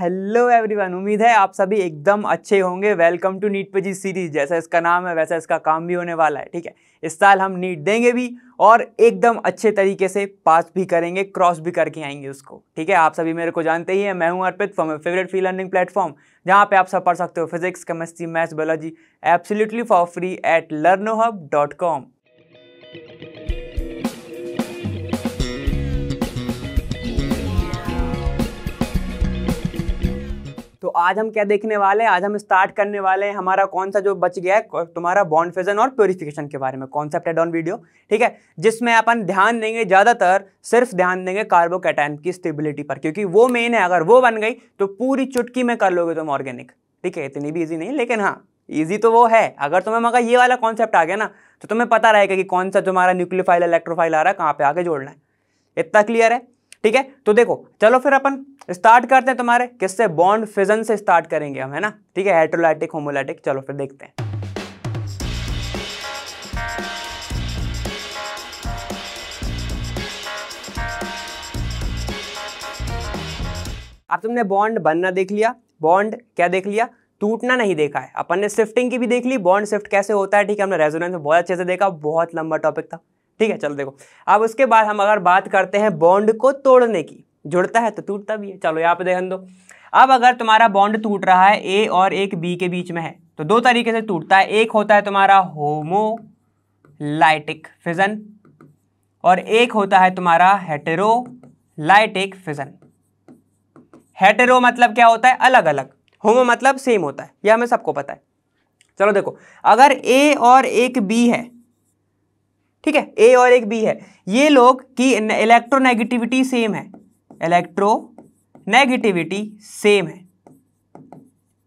hello everyone उम्मीद है आप सभी एकदम अच्छे होंगे वेलकम टू नीट पजी सीरीज जैसा इसका नाम है वैसा इसका काम भी होने वाला है ठीक है इस साल हम नीट देंगे भी और एकदम अच्छे तरीके से पास भी करेंगे क्रॉस भी करके आएंगे उसको ठीक है आप सभी मेरे को जानते ही हैं मैं हूं Arpit for my favourite free learning platform जहां पे आप सब पढ़ सकते हो physics chemistry maths biology absolutely for free at Learno Hub dot com तो आज हम क्या देखने वाले हैं आज हम स्टार्ट करने वाले हैं हमारा कौन सा जो बच गया है तुम्हारा बॉन्ड फ्यूजन और प्योरिफिकेशन के बारे में कॉन्सेप्ट एड ऑन वीडियो ठीक है जिसमें अपन ध्यान देंगे ज़्यादातर सिर्फ ध्यान देंगे कैटाइन की स्टेबिलिटी पर क्योंकि वो मेन है अगर वो बन गई तो पूरी चुटकी में कर लोगे तुम ऑर्गेनिक ठीक है इतनी भी ईजी नहीं लेकिन हाँ ईजी तो वो है अगर तुम्हें मगर ये वाला कॉन्सेप्ट आ गया ना तो तुम्हें पता रहेगा कि कौन सा तुम्हारा न्यूक्लियोफाइल इलेक्ट्रोफाइल आ रहा है कहाँ पे आगे जोड़ना है इतना क्लियर है ठीक है तो देखो चलो फिर अपन स्टार्ट करते हैं तुम्हारे किससे बॉन्ड फिजन से स्टार्ट करेंगे हम है ना ठीक है हेट्रोलैटिक होमोलैटिक चलो फिर देखते हैं अब तुमने बॉन्ड बनना देख लिया बॉन्ड क्या देख लिया टूटना नहीं देखा है अपन ने शिफ्टिंग की भी देख ली बॉन्ड शिफ्ट कैसे होता है ठीक है हमने रेजोनेंस में बहुत अच्छे से देखा बहुत लंबा टॉपिक था ठीक है चलो देखो अब उसके बाद हम अगर बात करते हैं बॉन्ड को तोड़ने की जुड़ता है तो टूटता भी है चलो यहाँ पे ध्यान दो अब अगर तुम्हारा बॉन्ड टूट रहा है ए और एक बी के बीच में है तो दो तरीके से टूटता है एक होता है तुम्हारा होमोलाइटिक फिजन और एक होता है तुम्हारा हेटेरोलाइटिक फिजन हेटेरो मतलब क्या होता है अलग अलग होमो मतलब सेम होता है यह हमें सबको पता है चलो देखो अगर ए और एक बी है ठीक है ए और एक बी है ये लोग की इलेक्ट्रोनेगेटिविटी सेम है इलेक्ट्रो नेगेटिविटी सेम है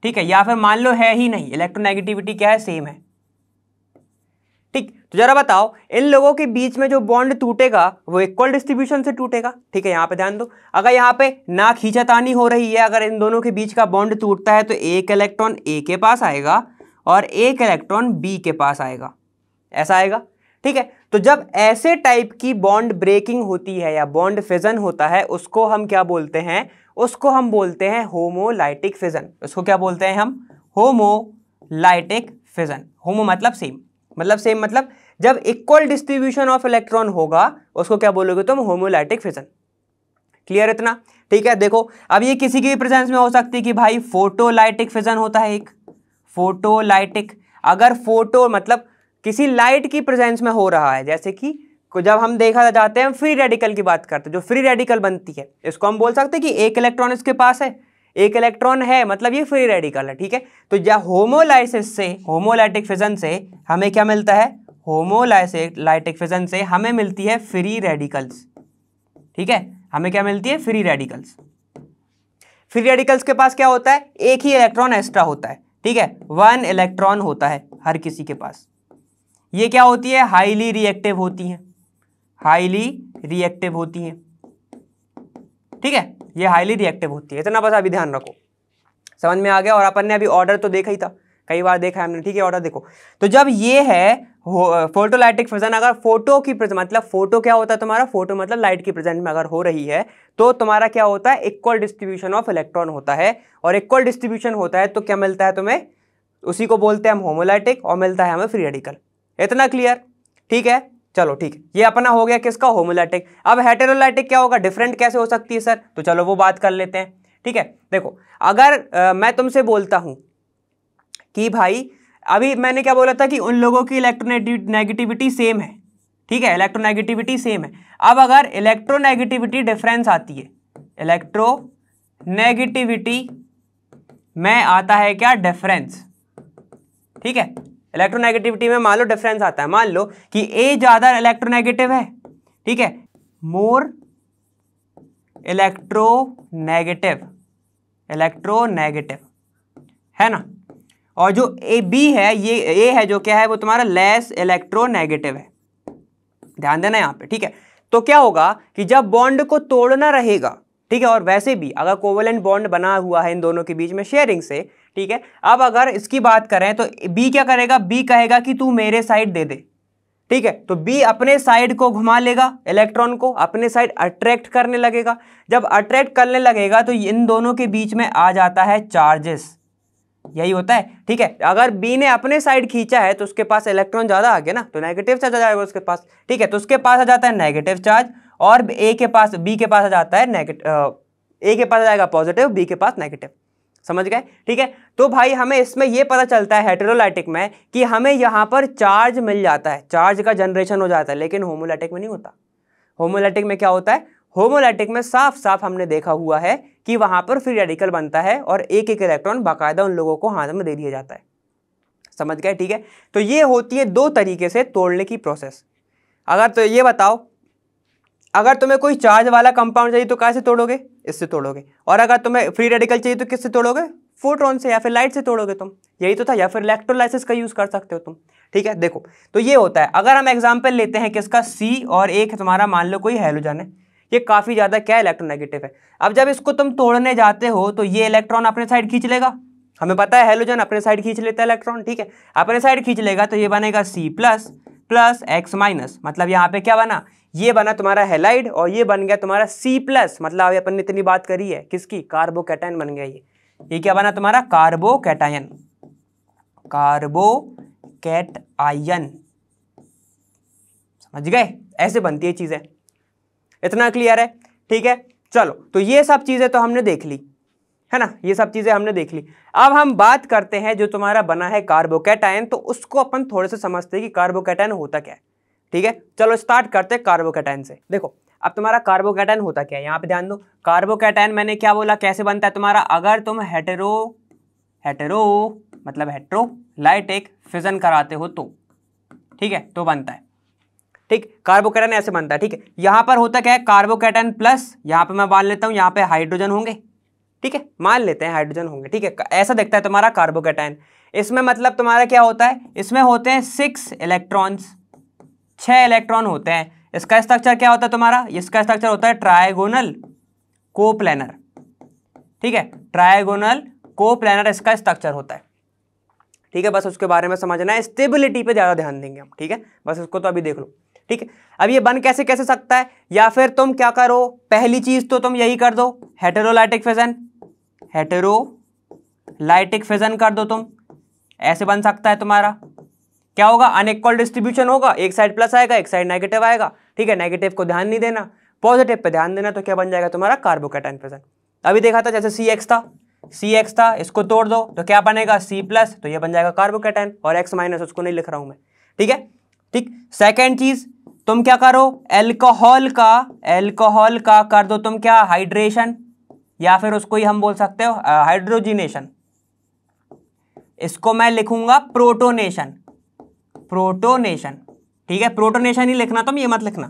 ठीक है या फिर मान लो है ही नहीं इलेक्ट्रोनेगेटिविटी क्या है सेम है ठीक तो जरा बताओ इन लोगों के बीच में जो बॉन्ड टूटेगा वो इक्वल डिस्ट्रीब्यूशन से टूटेगा ठीक है यहां पे ध्यान दो अगर यहां पे ना खींचातानी हो रही है अगर इन दोनों के बीच का बॉन्ड टूटता है तो एक इलेक्ट्रॉन ए के पास आएगा और एक इलेक्ट्रॉन बी के पास आएगा ऐसा आएगा ठीक है तो जब ऐसे टाइप की बॉन्ड ब्रेकिंग होती है या बॉन्ड फिजन होता है उसको हम क्या बोलते हैं उसको हम बोलते हैं होमोलाइटिक फिजन उसको क्या बोलते हैं हम होमोलाइटिक फिजन होमो मतलब सेम मतलब सेम मतलब जब इक्वल डिस्ट्रीब्यूशन ऑफ इलेक्ट्रॉन होगा उसको क्या बोलोगे तुम होमोलाइटिक फिजन क्लियर इतना ठीक है देखो अब ये किसी की प्रेजेंस में हो सकती है कि भाई फोटोलाइटिक फिजन होता है एक फोटोलाइटिक अगर फोटो मतलब किसी लाइट की प्रेजेंस में हो रहा है जैसे कि जब हम देखा जाते हैं फ्री रेडिकल की बात करते हैं जो फ्री रेडिकल बनती है इसको हम बोल सकते हैं कि एक इलेक्ट्रॉन इसके पास है एक इलेक्ट्रॉन है मतलब ये फ्री रेडिकल है ठीक है तो या होमोलाइसिस से होमोलाइटिक फिजन से हमें क्या मिलता है लाइटिक फिजन से हमें मिलती है फ्री रेडिकल्स ठीक है हमें क्या मिलती है फ्री रेडिकल्स फ्री रेडिकल्स के पास क्या होता है एक ही इलेक्ट्रॉन एक्स्ट्रा होता है ठीक है वन इलेक्ट्रॉन होता है हर किसी के पास ये क्या होती है हाईली रिएक्टिव होती हैं हाईली रिएक्टिव होती हैं ठीक है ये हाईली रिएक्टिव होती है इतना बस अभी ध्यान रखो समझ में आ गया और अपन ने अभी ऑर्डर तो देखा ही था कई बार देखा है हमने ठीक है ऑर्डर देखो तो जब ये है फोटोलाइटिक प्रेजेंट अगर फोटो की प्रेजेंट मतलब फोटो क्या होता है तुम्हारा फोटो मतलब लाइट की प्रेजेंट में अगर हो रही है तो तुम्हारा क्या होता है इक्वल डिस्ट्रीब्यूशन ऑफ इलेक्ट्रॉन होता है और इक्वल डिस्ट्रीब्यूशन होता है तो क्या मिलता है तुम्हें उसी को बोलते हैं हम होमोलाइटिक और मिलता है हमें फ्री रेडिकल इतना क्लियर ठीक है चलो ठीक है ये अपना हो गया किसका होमोलाइटिक अब हेटेरोलाइटिक क्या होगा डिफरेंट कैसे हो सकती है सर तो चलो वो बात कर लेते हैं ठीक है देखो अगर आ, मैं तुमसे बोलता हूं कि भाई अभी मैंने क्या बोला था कि उन लोगों की इलेक्ट्रोनेगेटिविटी सेम है ठीक है इलेक्ट्रोनेगेटिविटी सेम है अब अगर इलेक्ट्रोनेगेटिविटी डिफरेंस आती है इलेक्ट्रो नेगेटिविटी में आता है क्या डिफरेंस ठीक है इलेक्ट्रोनेगेटिविटी में मान लो डिफरेंस आता है मान लो कि ए ज़्यादा इलेक्ट्रोनेगेटिव है ठीक है मोर इलेक्ट्रोनेगेटिव इलेक्ट्रोनेगेटिव है ना और जो ए बी है ये ए है जो क्या है वो तुम्हारा लेस इलेक्ट्रोनेगेटिव है ध्यान देना यहाँ पे ठीक है तो क्या होगा कि जब बॉन्ड को तोड़ना रहेगा ठीक है और वैसे भी अगर कोवलेंट बॉन्ड बना हुआ है इन दोनों के बीच में शेयरिंग से ठीक है अब अगर इसकी बात करें तो बी क्या करेगा बी कहेगा कि तू मेरे साइड दे दे ठीक है तो बी अपने साइड को घुमा लेगा इलेक्ट्रॉन को अपने साइड अट्रैक्ट करने लगेगा जब अट्रैक्ट करने लगेगा तो इन दोनों के बीच में आ जाता है चार्जेस यही होता है ठीक है अगर बी ने अपने साइड खींचा है तो उसके पास इलेक्ट्रॉन ज़्यादा आ गया ना तो नेगेटिव चार्ज आ जाएगा उसके पास ठीक है तो उसके पास आ जाता है नेगेटिव चार्ज और ए के पास बी के पास आ जाता है नेगेटिव ए के पास आ जाएगा पॉजिटिव बी के पास नेगेटिव समझ गए ठीक है तो भाई हमें इसमें यह पता चलता है हेटेरोलाइटिक में कि हमें यहाँ पर चार्ज मिल जाता है चार्ज का जनरेशन हो जाता है लेकिन होमोलाइटिक में नहीं होता होमोलाइटिक में क्या होता है होमोलाइटिक में साफ साफ हमने देखा हुआ है कि वहां पर फ्री रेडिकल बनता है और एक एक इलेक्ट्रॉन बाकायदा उन लोगों को हाथ में दे दिया जाता है समझ गए ठीक है तो ये होती है दो तरीके से तोड़ने की प्रोसेस अगर तो ये बताओ अगर तुम्हें कोई चार्ज वाला कंपाउंड चाहिए तो कहाँ से तोड़ोगे इससे तोड़ोगे और अगर तुम्हें फ्री रेडिकल चाहिए तो किससे तोड़ोगे फोटोन से या फिर लाइट से तोड़ोगे तुम यही तो था या फिर इलेक्ट्रोलाइसिस का यूज़ कर सकते हो तुम ठीक है देखो तो ये होता है अगर हम एग्जाम्पल लेते हैं किसका सी और एक तुम्हारा मान लो कोई हेलोजन है ये काफ़ी ज़्यादा क्या इलेक्ट्रोनेगेटिव है अब जब इसको तुम तोड़ने जाते हो तो ये इलेक्ट्रॉन अपने साइड खींच लेगा हमें पता है हेलोजन अपने साइड खींच लेता है इलेक्ट्रॉन ठीक है अपने साइड खींच लेगा तो ये बनेगा C plus plus X minus मतलब यहाँ पे क्या बना ये बना तुम्हारा हेलाइड और ये बन गया तुम्हारा सी प्लस मतलब अभी अपन ने इतनी बात करी है किसकी कार्बोकेटाइन बन गया ये ये क्या बना तुम्हारा कार्बोकेटायन कार्बोकेट आयन समझ गए ऐसे बनती है चीज़ें इतना क्लियर है ठीक है चलो तो ये सब चीज़ें तो हमने देख ली है ना ये सब चीज़ें हमने देख ली अब हम बात करते हैं जो तुम्हारा बना है कार्बोकेटाइन तो उसको अपन थोड़े से समझते हैं कि कार्बोकेटाइन होता क्या है ठीक है चलो स्टार्ट करते हैं कार्बोकेटाइन से देखो अब तुम्हारा कार्बोकेटाइन होता क्या है यहाँ पे ध्यान दो कार्बोकेटाइन मैंने क्या बोला कैसे बनता है तुम्हारा अगर तुम हेटेरो हेटेरो मतलब हेट्रोलाइट एक फिजन कराते हो तो ठीक है तो बनता है ठीक कार्बोकेटाइन ऐसे बनता है ठीक है यहाँ पर होता क्या है कार्बोकेटाइन प्लस यहाँ पर मैं मान लेता हूँ यहाँ पर हाइड्रोजन होंगे ठीक है मान लेते हैं हाइड्रोजन होंगे ठीक है ऐसा देखता है तुम्हारा कार्बोकेटाइन इसमें मतलब तुम्हारा क्या होता है इसमें होते हैं सिक्स इलेक्ट्रॉन्स छह इलेक्ट्रॉन होते हैं इसका स्ट्रक्चर क्या होता है तुम्हारा इसका स्ट्रक्चर होता है ट्रायगोनल कोप्लेनर ठीक है ट्रायगोनल कोप्लेनर इसका स्ट्रक्चर होता है ठीक है बस उसके बारे में समझना है स्टेबिलिटी पे ज़्यादा ध्यान देंगे हम ठीक है बस उसको तो अभी देख लो ठीक है अब ये बन कैसे कैसे सकता है या फिर तुम क्या करो पहली चीज़ तो तुम यही कर दो हेटेरोलाइटिक फिजन हेटेरोलाइटिक फिजन कर दो तुम ऐसे बन सकता है तुम्हारा क्या होगा अनइक्वल डिस्ट्रीब्यूशन होगा एक साइड प्लस आएगा एक साइड नेगेटिव आएगा ठीक है नेगेटिव को ध्यान नहीं देना पॉजिटिव पे ध्यान देना तो क्या बन जाएगा तुम्हारा कार्बोकेटाइन प्रेजेंट अभी देखा था जैसे सी एक्स था सी एक्स था इसको तोड़ दो तो क्या बनेगा सी प्लस तो यह बन जाएगा कार्बोकेटाइन और एक्स माइनस उसको नहीं लिख रहा हूं मैं ठीक है ठीक सेकेंड चीज तुम क्या करो एल्कोहल का एल्कोहल का कर दो तुम क्या हाइड्रेशन या फिर उसको ही हम बोल सकते हो हाइड्रोजिनेशन इसको मैं लिखूंगा प्रोटोनेशन प्रोटोनेशन ठीक है प्रोटोनेशन ही लिखना तुम तो ये मत लिखना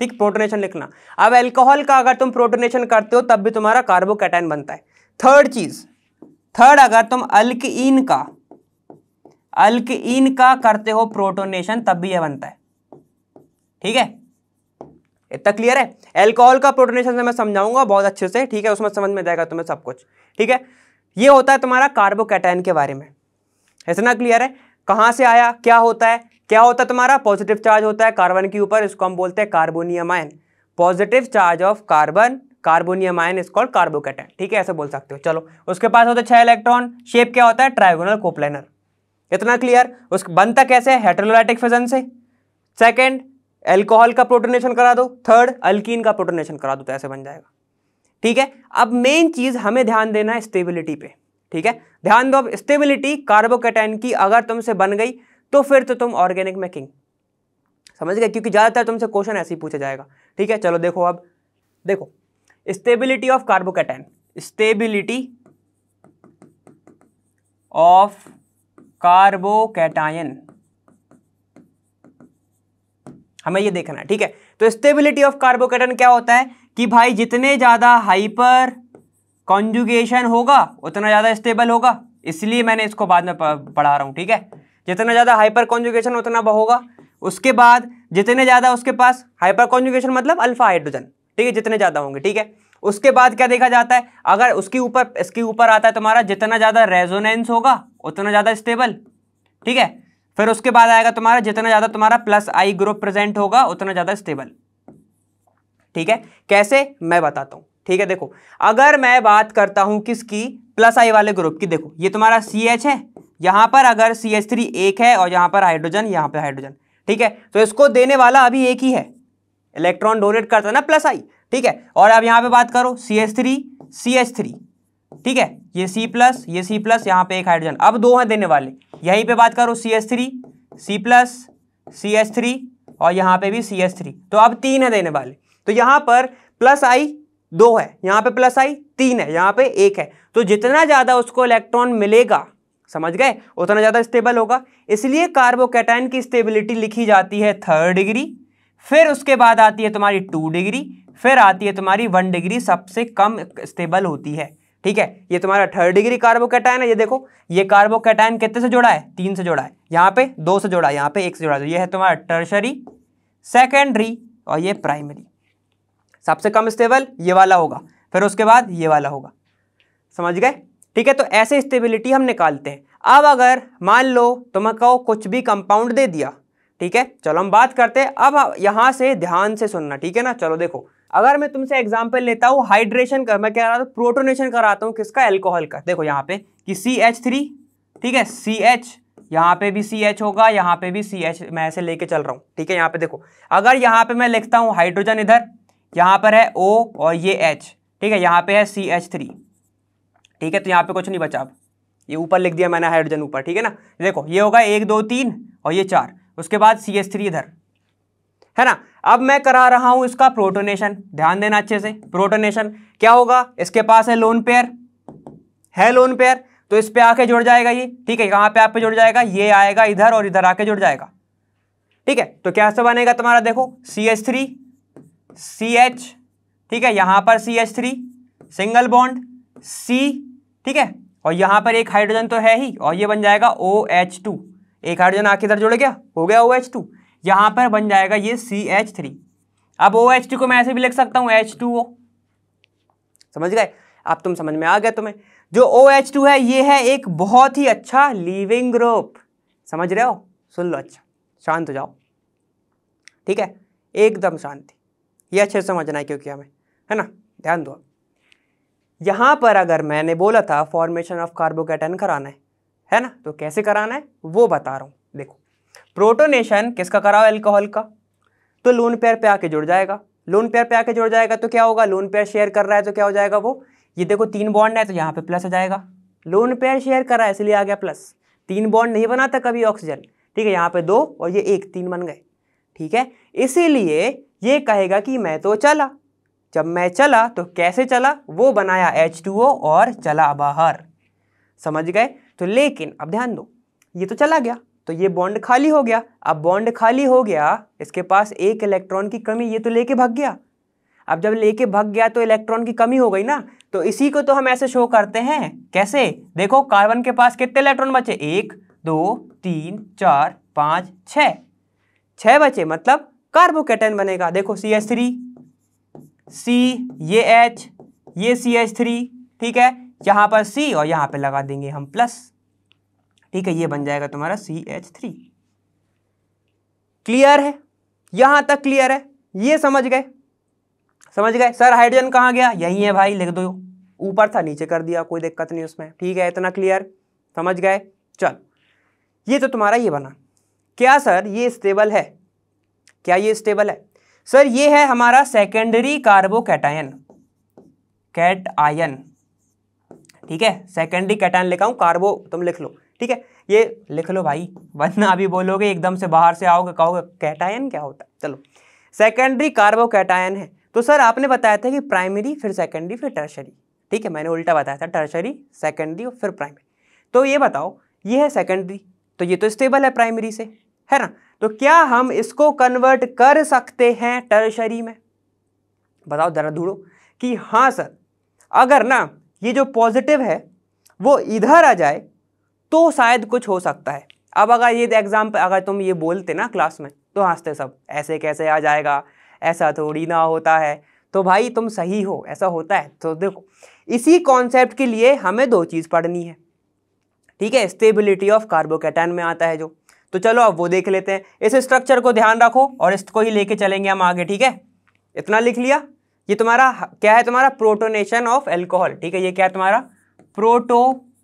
ठीक प्रोटोनेशन लिखना अब एल्कोहल का अगर तुम प्रोटोनेशन करते हो तब भी तुम्हारा कार्बोकैटाइन बनता है थर्ड चीज थर्ड अगर तुम अल्कइन का अल्कइन का करते हो प्रोटोनेशन तब भी यह बनता है ठीक है इतना क्लियर है एल्कोहल का प्रोटोनेशन से मैं समझाऊंगा बहुत अच्छे से ठीक है उसमें समझ में जाएगा तुम्हें सब कुछ ठीक है ये होता है तुम्हारा कार्बोकेटाइन के बारे में इतना क्लियर है कहाँ से आया क्या होता है क्या होता है तुम्हारा पॉजिटिव चार्ज होता है कार्बन के ऊपर इसको हम बोलते हैं carbonium ion positive charge of carbon carbonium ion is called carbocation ठीक है ऐसे बोल सकते हो चलो उसके पास होता है छह इलेक्ट्रॉन शेप क्या होता है ट्राइगोनल कोप्लेनर इतना क्लियर उस बनता कैसे है हेट्रोलाइटिक फिजन से सेकेंड एल्कोहल का प्रोटोनेशन करा दो थर्ड अल्किन का प्रोटोनेशन करा दो तो ऐसे बन जाएगा ठीक है अब मेन चीज़ हमें ध्यान देना है स्टेबिलिटी पे ठीक है ध्यान दो अब स्टेबिलिटी कार्बोकेटाइन की अगर तुमसे बन गई तो फिर तो तुम ऑर्गेनिक मेकिंग समझ गए क्योंकि ज़्यादातर तुमसे क्वेश्चन ऐसे ही पूछा जाएगा ठीक है चलो देखो अब देखो stability of carbocation stability of carbocation हमें ये देखना है ठीक है तो स्टेबिलिटी ऑफ कार्बोकेटाइन क्या होता है कि भाई जितने ज़्यादा हाइपर कॉन्जुगेशन होगा उतना ज़्यादा स्टेबल होगा इसलिए मैंने इसको बाद में पढ़ा रहा हूँ ठीक है जितना ज़्यादा हाइपर कॉन्जुगेशन उतना होगा उसके बाद जितने ज़्यादा उसके पास हाइपर कॉन्जुगेशन मतलब अल्फा हाइड्रोजन ठीक है जितने ज़्यादा होंगे ठीक है उसके बाद क्या देखा जाता है अगर उसके ऊपर इसके ऊपर आता है तुम्हारा जितना ज़्यादा रेजोनेंस होगा उतना ज़्यादा स्टेबल ठीक है फिर उसके बाद आएगा तुम्हारा जितना ज़्यादा तुम्हारा प्लस आई ग्रुप प्रेजेंट होगा उतना ज़्यादा स्टेबल ठीक है कैसे मैं बताता हूँ ठीक है देखो अगर मैं बात करता हूं किसकी प्लस आई वाले ग्रुप की देखो ये तुम्हारा सी एच है यहां पर अगर सी एच थ्री एक है और यहां पर हाइड्रोजन यहां पर हाइड्रोजन ठीक है तो इसको देने वाला अभी एक ही है इलेक्ट्रॉन डोनेट करता है ना प्लस आई ठीक है और अब यहां पे बात करो C H three C H three ठीक है ये सी प्लस ये सी प्लस यहां पे एक हाइड्रोजन अब दो हैं देने वाले यहीं पे बात करो C H three C plus C H three और यहां पे भी सी एच थ्री तो अब तीन है देने वाले तो यहां पर प्लस आई दो है यहाँ पे प्लस आई तीन है यहाँ पे एक है तो जितना ज़्यादा उसको इलेक्ट्रॉन मिलेगा समझ गए उतना ज़्यादा स्टेबल होगा इसलिए कार्बोकेटाइन की स्टेबिलिटी लिखी जाती है थर्ड डिग्री फिर उसके बाद आती है तुम्हारी टू डिग्री फिर आती है तुम्हारी वन डिग्री सबसे कम स्टेबल होती है ठीक है ये तुम्हारा थर्ड डिग्री कार्बोकेटाइन है ये देखो ये कार्बोकेटाइन कितने से जुड़ा है तीन से जुड़ा है यहाँ पे दो से जुड़ा है यहाँ पे एक से जुड़ा है तो ये है तुम्हारा टर्शरी सेकेंडरी और ये प्राइमरी सबसे कम स्टेबल ये वाला होगा फिर उसके बाद ये वाला होगा समझ गए ठीक है तो ऐसे स्टेबिलिटी हम निकालते हैं अब अगर मान लो तुम्हें तो कहो कुछ भी कंपाउंड दे दिया ठीक है चलो हम बात करते हैं अब यहाँ से ध्यान से सुनना ठीक है ना चलो देखो अगर मैं तुमसे एग्जाम्पल लेता हूँ हाइड्रेशन का मैं कह रहा था प्रोटोनेशन कराता हूँ किसका एल्कोहल का देखो यहाँ पे कि सी एच थ्री ठीक है सी एच यहाँ पे भी सी एच होगा यहाँ पे भी सी एच मैं ऐसे लेके चल रहा हूँ ठीक है यहाँ पे देखो अगर यहाँ पे मैं लिखता हूँ हाइड्रोजन इधर यहाँ पर है ओ और ये एच ठीक है यहाँ पे है सी एच थ्री ठीक है तो यहाँ पे कुछ नहीं बचा अब ये ऊपर लिख दिया मैंने हाइड्रोजन ऊपर ठीक है ना देखो ये होगा एक दो तीन और ये चार उसके बाद सी एच थ्री इधर है ना अब मैं करा रहा हूँ इसका प्रोटोनेशन ध्यान देना अच्छे से प्रोटोनेशन क्या होगा इसके पास है लोन पेयर है लोन पेयर तो इस पर आके जुड़ जाएगा ये ठीक है कहाँ पे आप पे जुड़ जाएगा ये आएगा इधर और इधर आके जुड़ जाएगा ठीक है तो क्या बनेगा तुम्हारा देखो C H three C H ठीक है यहां पर C H three single bond C ठीक है और यहां पर एक हाइड्रोजन तो है ही और ये बन जाएगा ओ एच टू एक हाइड्रोजन आके इधर जुड़ गया हो गया ओ एच टू यहां पर बन जाएगा ये सी एच थ्री अब ओ एच टू को मैं ऐसे भी लिख सकता हूं एच टू ओ समझ गए अब तुम समझ में आ गए तुम्हें जो ओ एच टू है ये है एक बहुत ही अच्छा लिविंग ग्रुप समझ रहे हो सुन लो अच्छा शांत हो जाओ ठीक है एकदम शांति ये अच्छे से समझना है क्योंकि हमें है ना ध्यान दो यहाँ पर अगर मैंने बोला था फॉर्मेशन ऑफ कार्बोकेटन कराना है है ना तो कैसे कराना है वो बता रहा हूँ देखो प्रोटोनेशन किसका कराओ एल्कोहल का तो लोन पेयर पे आके जुड़ जाएगा लोन पेयर पे आके जुड़ जाएगा तो क्या होगा लोन पेयर शेयर कर रहा है तो क्या हो जाएगा वो ये देखो तीन बॉन्ड है तो यहाँ पे प्लस हो जाएगा लोन पेयर शेयर कर रहा है इसलिए आ गया प्लस तीन बॉन्ड नहीं बनाता कभी ऑक्सीजन ठीक है यहाँ पे दो और ये एक तीन बन गए ठीक है इसीलिए ये कहेगा कि मैं तो चला जब मैं चला तो कैसे चला वो बनाया एच टू ओ और चला बाहर समझ गए तो लेकिन अब ध्यान दो ये तो चला गया तो ये बॉन्ड खाली हो गया अब बॉन्ड खाली हो गया इसके पास एक इलेक्ट्रॉन की कमी ये तो लेके भाग गया अब जब लेके भाग गया तो इलेक्ट्रॉन की कमी हो गई ना तो इसी को तो हम ऐसे शो करते हैं कैसे देखो कार्बन के पास कितने इलेक्ट्रॉन बचे एक दो तीन चार पाँच छः छः बचे मतलब कार्बोकेटन बनेगा देखो सी एच थ्री सी ये एच ये सी एच थ्री ठीक है यहां पर सी और यहाँ पे लगा देंगे हम प्लस ठीक है ये बन जाएगा तुम्हारा सी एच थ्री क्लियर है यहां तक क्लियर है ये समझ गए समझ गए सर हाइड्रोजन कहाँ गया यही है भाई लिख दो ऊपर था नीचे कर दिया कोई दिक्कत नहीं उसमें ठीक है इतना क्लियर समझ गए चल ये तो तुम्हारा ये बना क्या सर ये स्टेबल है क्या ये स्टेबल है सर ये है हमारा सेकेंडरी कार्बोकैटायन कैट आयन ठीक है सेकेंडरी कैटायन लिखा हूं कार्बो तुम लिख लो ठीक है ये लिख लो भाई वरना अभी बोलोगे एकदम से बाहर से आओगे कहोगे कैटायन क्या होता है चलो सेकेंडरी कार्बोकैटायन है तो सर आपने बताया था कि प्राइमरी फिर सेकेंडरी फिर टर्शरी ठीक है मैंने उल्टा बताया था टर्शरी सेकेंडरी और फिर प्राइमरी तो ये बताओ ये है सेकेंडरी तो ये तो स्टेबल है प्राइमरी से है ना तो क्या हम इसको कन्वर्ट कर सकते हैं टर्शरी में बताओ जरा ढूंढो कि हाँ सर अगर ना ये जो पॉजिटिव है वो इधर आ जाए तो शायद कुछ हो सकता है अब अगर ये एग्ज़ाम पर अगर तुम ये बोलते ना क्लास में तो हंसते सब ऐसे कैसे आ जाएगा ऐसा थोड़ी ना होता है तो भाई तुम सही हो ऐसा होता है तो देखो इसी कॉन्सेप्ट के लिए हमें दो चीज़ पढ़नी है ठीक है स्टेबिलिटी ऑफ कार्बोकेटान में आता है जो तो चलो अब वो देख लेते हैं इस स्ट्रक्चर को ध्यान रखो और इसको ही लेके चलेंगे हम आगे ठीक है इतना लिख लिया ये तुम्हारा क्या है तुम्हारा प्रोटोनेशन ऑफ एल्कोहल ठीक है ये क्या है तुम्हारा प्रोटोनेशन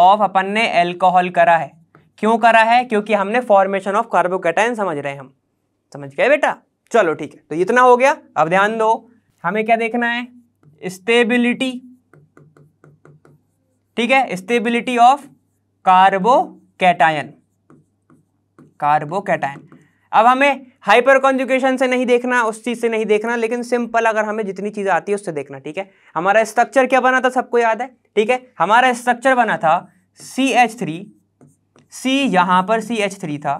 ऑफ अपन ने एल्कोहल करा है क्यों करा है क्योंकि हमने फॉर्मेशन ऑफ कार्बोकेटाइन समझ रहे हैं हम समझ गए बेटा चलो ठीक है तो इतना हो गया अब ध्यान दो हमें क्या देखना है स्टेबिलिटी ठीक है स्टेबिलिटी ऑफ कार्बोकैटायन कार्बोकैटायन अब हमें हाइपर कॉन्जुकेशन से नहीं देखना उस चीज़ से नहीं देखना लेकिन सिंपल अगर हमें जितनी चीज़ें आती है उससे देखना ठीक है हमारा स्ट्रक्चर क्या बना था सबको याद है ठीक है हमारा स्ट्रक्चर बना था सी एच थ्री सी यहां पर सी एच थ्री था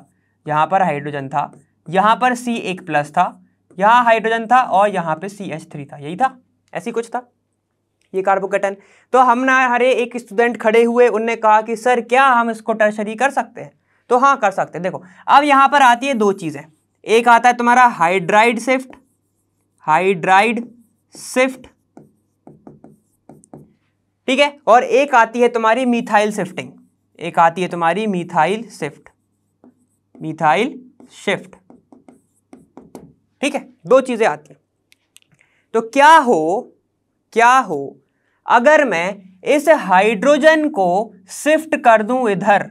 यहां पर हाइड्रोजन था यहां पर सी एक प्लस था यहां हाइड्रोजन था और यहां पर सी एच थ्री था यही था ऐसी कुछ था ये कार्बोकेटन तो हम ना हरे एक स्टूडेंट खड़े हुए उनने कहा कि सर क्या हम इसको टर्शरी कर सकते हैं तो हाँ कर सकते हैं देखो अब यहाँ पर आती है दो चीज़ें एक आता है तुम्हारा हाइड्राइड शिफ्ट हाइड्राइड शिफ्ट ठीक है और एक आती है तुम्हारी मिथाइल शिफ्टिंग एक आती है तुम्हारी मिथाइल शिफ्ट मिथाइल शिफ्ट ठीक है दो चीजें आती हैं तो क्या हो क्या हो अगर मैं इस हाइड्रोजन को शिफ्ट कर दूं इधर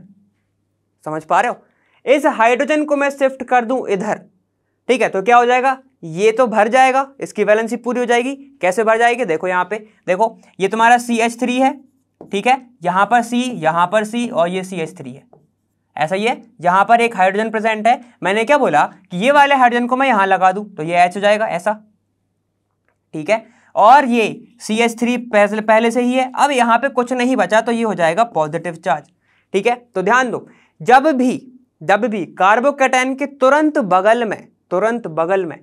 समझ पा रहे हो इस हाइड्रोजन को मैं शिफ्ट कर दूं इधर ठीक है तो क्या हो जाएगा ये तो भर जाएगा इसकी वैलेंसी पूरी हो जाएगी कैसे भर जाएगी देखो यहां पे देखो ये तुम्हारा सी एच थ्री है ठीक है यहां पर सी यहां पर सी और ये सी एच थ्री है ऐसा ही है यहां पर एक हाइड्रोजन प्रेजेंट है मैंने क्या बोला कि ये वाले हाइड्रोजन को मैं यहां लगा दूं तो ये एच हो जाएगा ऐसा ठीक है और ये सी एच थ्री पहले से ही है अब यहाँ पे कुछ नहीं बचा तो ये हो जाएगा पॉजिटिव चार्ज ठीक है तो ध्यान दो जब भी जब भी कार्बोकेटाइन के तुरंत बगल में तुरंत बगल में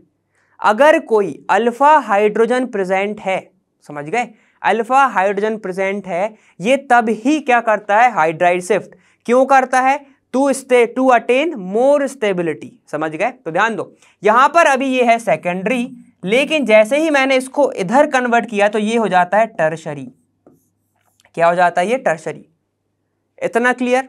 अगर कोई अल्फा हाइड्रोजन प्रेजेंट है समझ गए अल्फा हाइड्रोजन प्रेजेंट है ये तब ही क्या करता है हाइड्राइड शिफ्ट क्यों करता है to stay to attain more stability समझ गए तो ध्यान दो यहां पर अभी ये है सेकेंडरी लेकिन जैसे ही मैंने इसको इधर कन्वर्ट किया तो ये हो जाता है टर्शरी क्या हो जाता है ये टर्शरी इतना क्लियर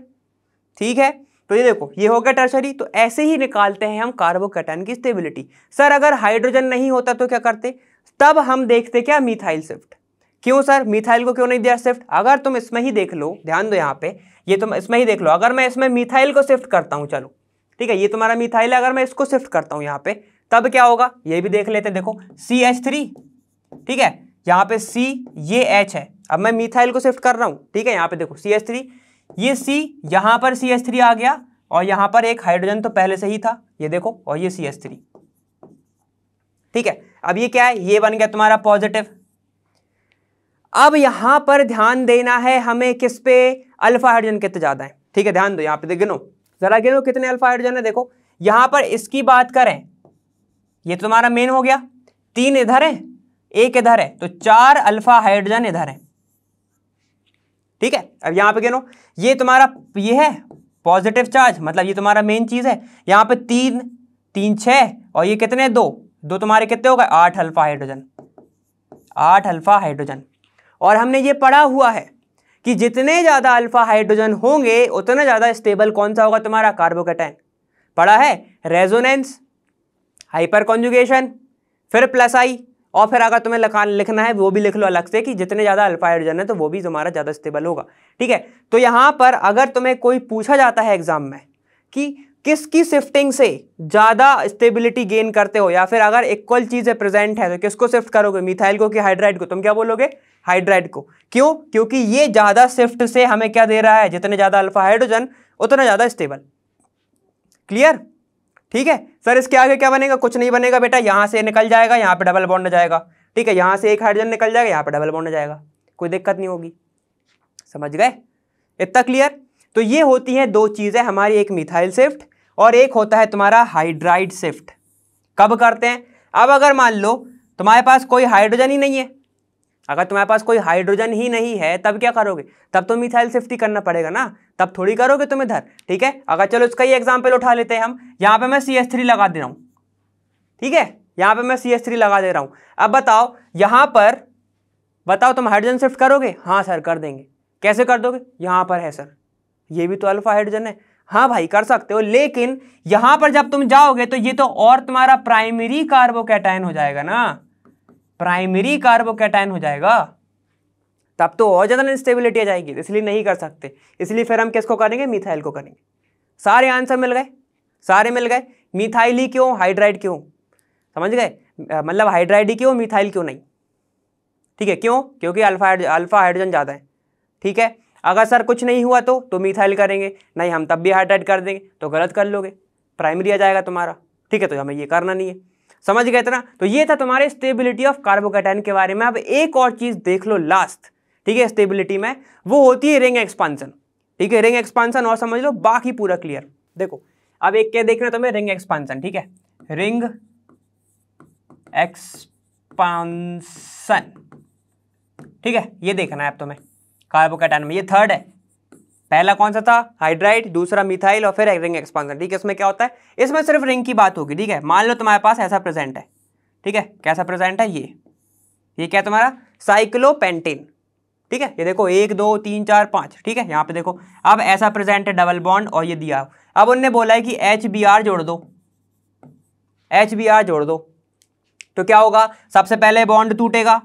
ठीक है तो ये देखो ये हो गया टर्शरी तो ऐसे ही निकालते हैं हम कार्बोकेटन की स्टेबिलिटी सर अगर हाइड्रोजन नहीं होता तो क्या करते तब हम देखते क्या मिथाइल शिफ्ट क्यों सर मिथाइल को क्यों नहीं दिया शिफ्ट अगर तुम इसमें ही देख लो ध्यान दो यहाँ पे ये तुम इसमें ही देख लो अगर मैं इसमें मिथाइल को शिफ्ट करता हूँ चलो ठीक है ये तुम्हारा मिथाइल है अगर मैं इसको शिफ्ट करता हूँ यहाँ पे तब क्या होगा ये भी देख लेते हैं देखो सी एच थ्री ठीक है यहाँ पे C ये H है अब मैं मिथाइल को शिफ्ट कर रहा हूँ ठीक है यहाँ पे देखो सी एच थ्री ये C यहाँ पर सी एच थ्री आ गया और यहाँ पर एक हाइड्रोजन तो पहले से ही था ये देखो और ये सी एच थ्री ठीक है अब ये क्या है ये बन गया तुम्हारा पॉजिटिव अब यहां पर ध्यान देना है हमें किस पे अल्फा हाइड्रोजन कितने ज्यादा है ठीक है ध्यान दो यहाँ पे गिनो जरा गिनो कितने अल्फा हाइड्रोजन है देखो यहां पर इसकी बात करें ये तो तुम्हारा मेन हो गया तीन इधर है एक इधर है तो चार अल्फा हाइड्रोजन इधर है ठीक है अब यहां पे गिनो ये तुम्हारा ये है पॉजिटिव चार्ज मतलब ये तुम्हारा मेन चीज़ है यहां पे तीन तीन छह और ये कितने दो दो तुम्हारे कितने हो गए आठ अल्फा हाइड्रोजन आठ अल्फा हाइड्रोजन और हमने ये पढ़ा हुआ है कि जितने ज़्यादा अल्फा हाइड्रोजन होंगे उतना ज़्यादा स्टेबल कौन सा होगा तुम्हारा कार्बोकेटाइन पढ़ा है रेजोनेंस हाइपर कॉन्जुगेशन फिर प्लस आई और फिर अगर तुम्हें लखा लिखना है वो भी लिख लो अलग से कि जितने ज़्यादा अल्फा हाइड्रोजन है तो वो भी तुम्हारा ज़्यादा स्टेबल होगा ठीक है तो यहाँ पर अगर तुम्हें कोई पूछा जाता है एग्जाम में कि किसकी शिफ्टिंग से ज़्यादा स्टेबिलिटी गेन करते हो या फिर अगर इक्वल चीज़ें प्रेजेंट है तो किसको शिफ्ट करोगे मिथाइल को कि हाइड्राइड को तुम क्या बोलोगे हाइड्राइड को क्यों क्योंकि ये ज़्यादा शिफ्ट से हमें क्या दे रहा है जितने ज़्यादा अल्फा हाइड्रोजन उतना ज़्यादा स्टेबल क्लियर ठीक है सर इसके आगे क्या बनेगा कुछ नहीं बनेगा बेटा यहाँ से निकल जाएगा यहाँ पे डबल बॉन्ड जाएगा ठीक है यहाँ से एक हाइड्रोजन निकल जाएगा यहाँ पे डबल बॉन्ड जाएगा कोई दिक्कत नहीं होगी समझ गए इतना क्लियर तो ये होती हैं दो चीज़ें हमारी एक मिथाइल शिफ्ट और एक होता है तुम्हारा हाइड्राइड शिफ्ट कब करते हैं अब अगर मान लो तुम्हारे पास कोई हाइड्रोजन ही नहीं है अगर तुम्हारे पास कोई हाइड्रोजन ही नहीं है तब क्या करोगे तब तो मिथाइल शिफ्ट ही करना पड़ेगा ना तब थोड़ी करोगे तुम इधर ठीक है अगर चलो इसका ही एग्जाम्पल उठा लेते हैं हम यहाँ पे मैं सी एस थ्री लगा दे रहा हूँ ठीक है यहाँ पे मैं सी एस थ्री लगा दे रहा हूँ अब बताओ यहाँ पर बताओ तुम हाइड्रोजन शिफ्ट करोगे हाँ सर कर देंगे कैसे कर दोगे यहाँ पर है सर ये भी तो अल्फा हाइड्रोजन है हाँ भाई कर सकते हो लेकिन यहाँ पर जब तुम जाओगे तो ये तो और तुम्हारा प्राइमरी कार्बोकैटायन हो जाएगा ना प्राइमरी कार्बोकैटायन हो जाएगा तब तो और ज़्यादा इंस्टेबिलिटी आ जाएगी इसलिए नहीं कर सकते इसलिए फिर हम किसको करेंगे मिथाइल को करेंगे सारे आंसर मिल गए सारे मिल गए मिथाइल ही क्यों हाइड्राइड क्यों समझ गए मतलब हाइड्राइड ही क्यों मिथाइल क्यों नहीं ठीक है क्यों क्योंकि अल्फा अल्फा हाइड्रोजन ज़्यादा है ठीक है अगर सर कुछ नहीं हुआ तो तो मिथाइल करेंगे नहीं हम तब भी हाइड्राइड कर देंगे तो गलत कर लोगे प्राइमरी आ जाएगा तुम्हारा ठीक है तो हमें ये करना नहीं है समझ गए इतना तो ये था तुम्हारे स्टेबिलिटी ऑफ कार्बोकेटाइन के बारे में अब एक और चीज़ देख लो लास्ट ठीक है स्टेबिलिटी में वो होती है रिंग एक्सपांसन ठीक है रिंग एक्सपांसन और समझ लो बाकी पूरा क्लियर देखो अब एक क्या देख रहे तुम्हें रिंग एक्सपांसन ठीक है रिंग एक्सपांसन ठीक है ये देखना है अब तुम्हें कार्बोकैटायन में ये थर्ड है पहला कौन सा था हाइड्राइड दूसरा मिथाइल और फिर रिंग एक्सपांसन ठीक है इसमें क्या होता है इसमें सिर्फ रिंग की बात होगी ठीक है मान लो तुम्हारे पास ऐसा प्रेजेंट है ठीक है कैसा प्रेजेंट है ये ये क्या तुम्हारा साइक्लोपेंटेन ठीक है ये देखो एक दो तीन चार पाँच ठीक है यहाँ पे देखो अब ऐसा प्रेजेंट है डबल बॉन्ड और ये दिया अब उनने बोला है कि एच बी आर जोड़ दो एच बी आर जोड़ दो तो क्या होगा सबसे पहले बॉन्ड टूटेगा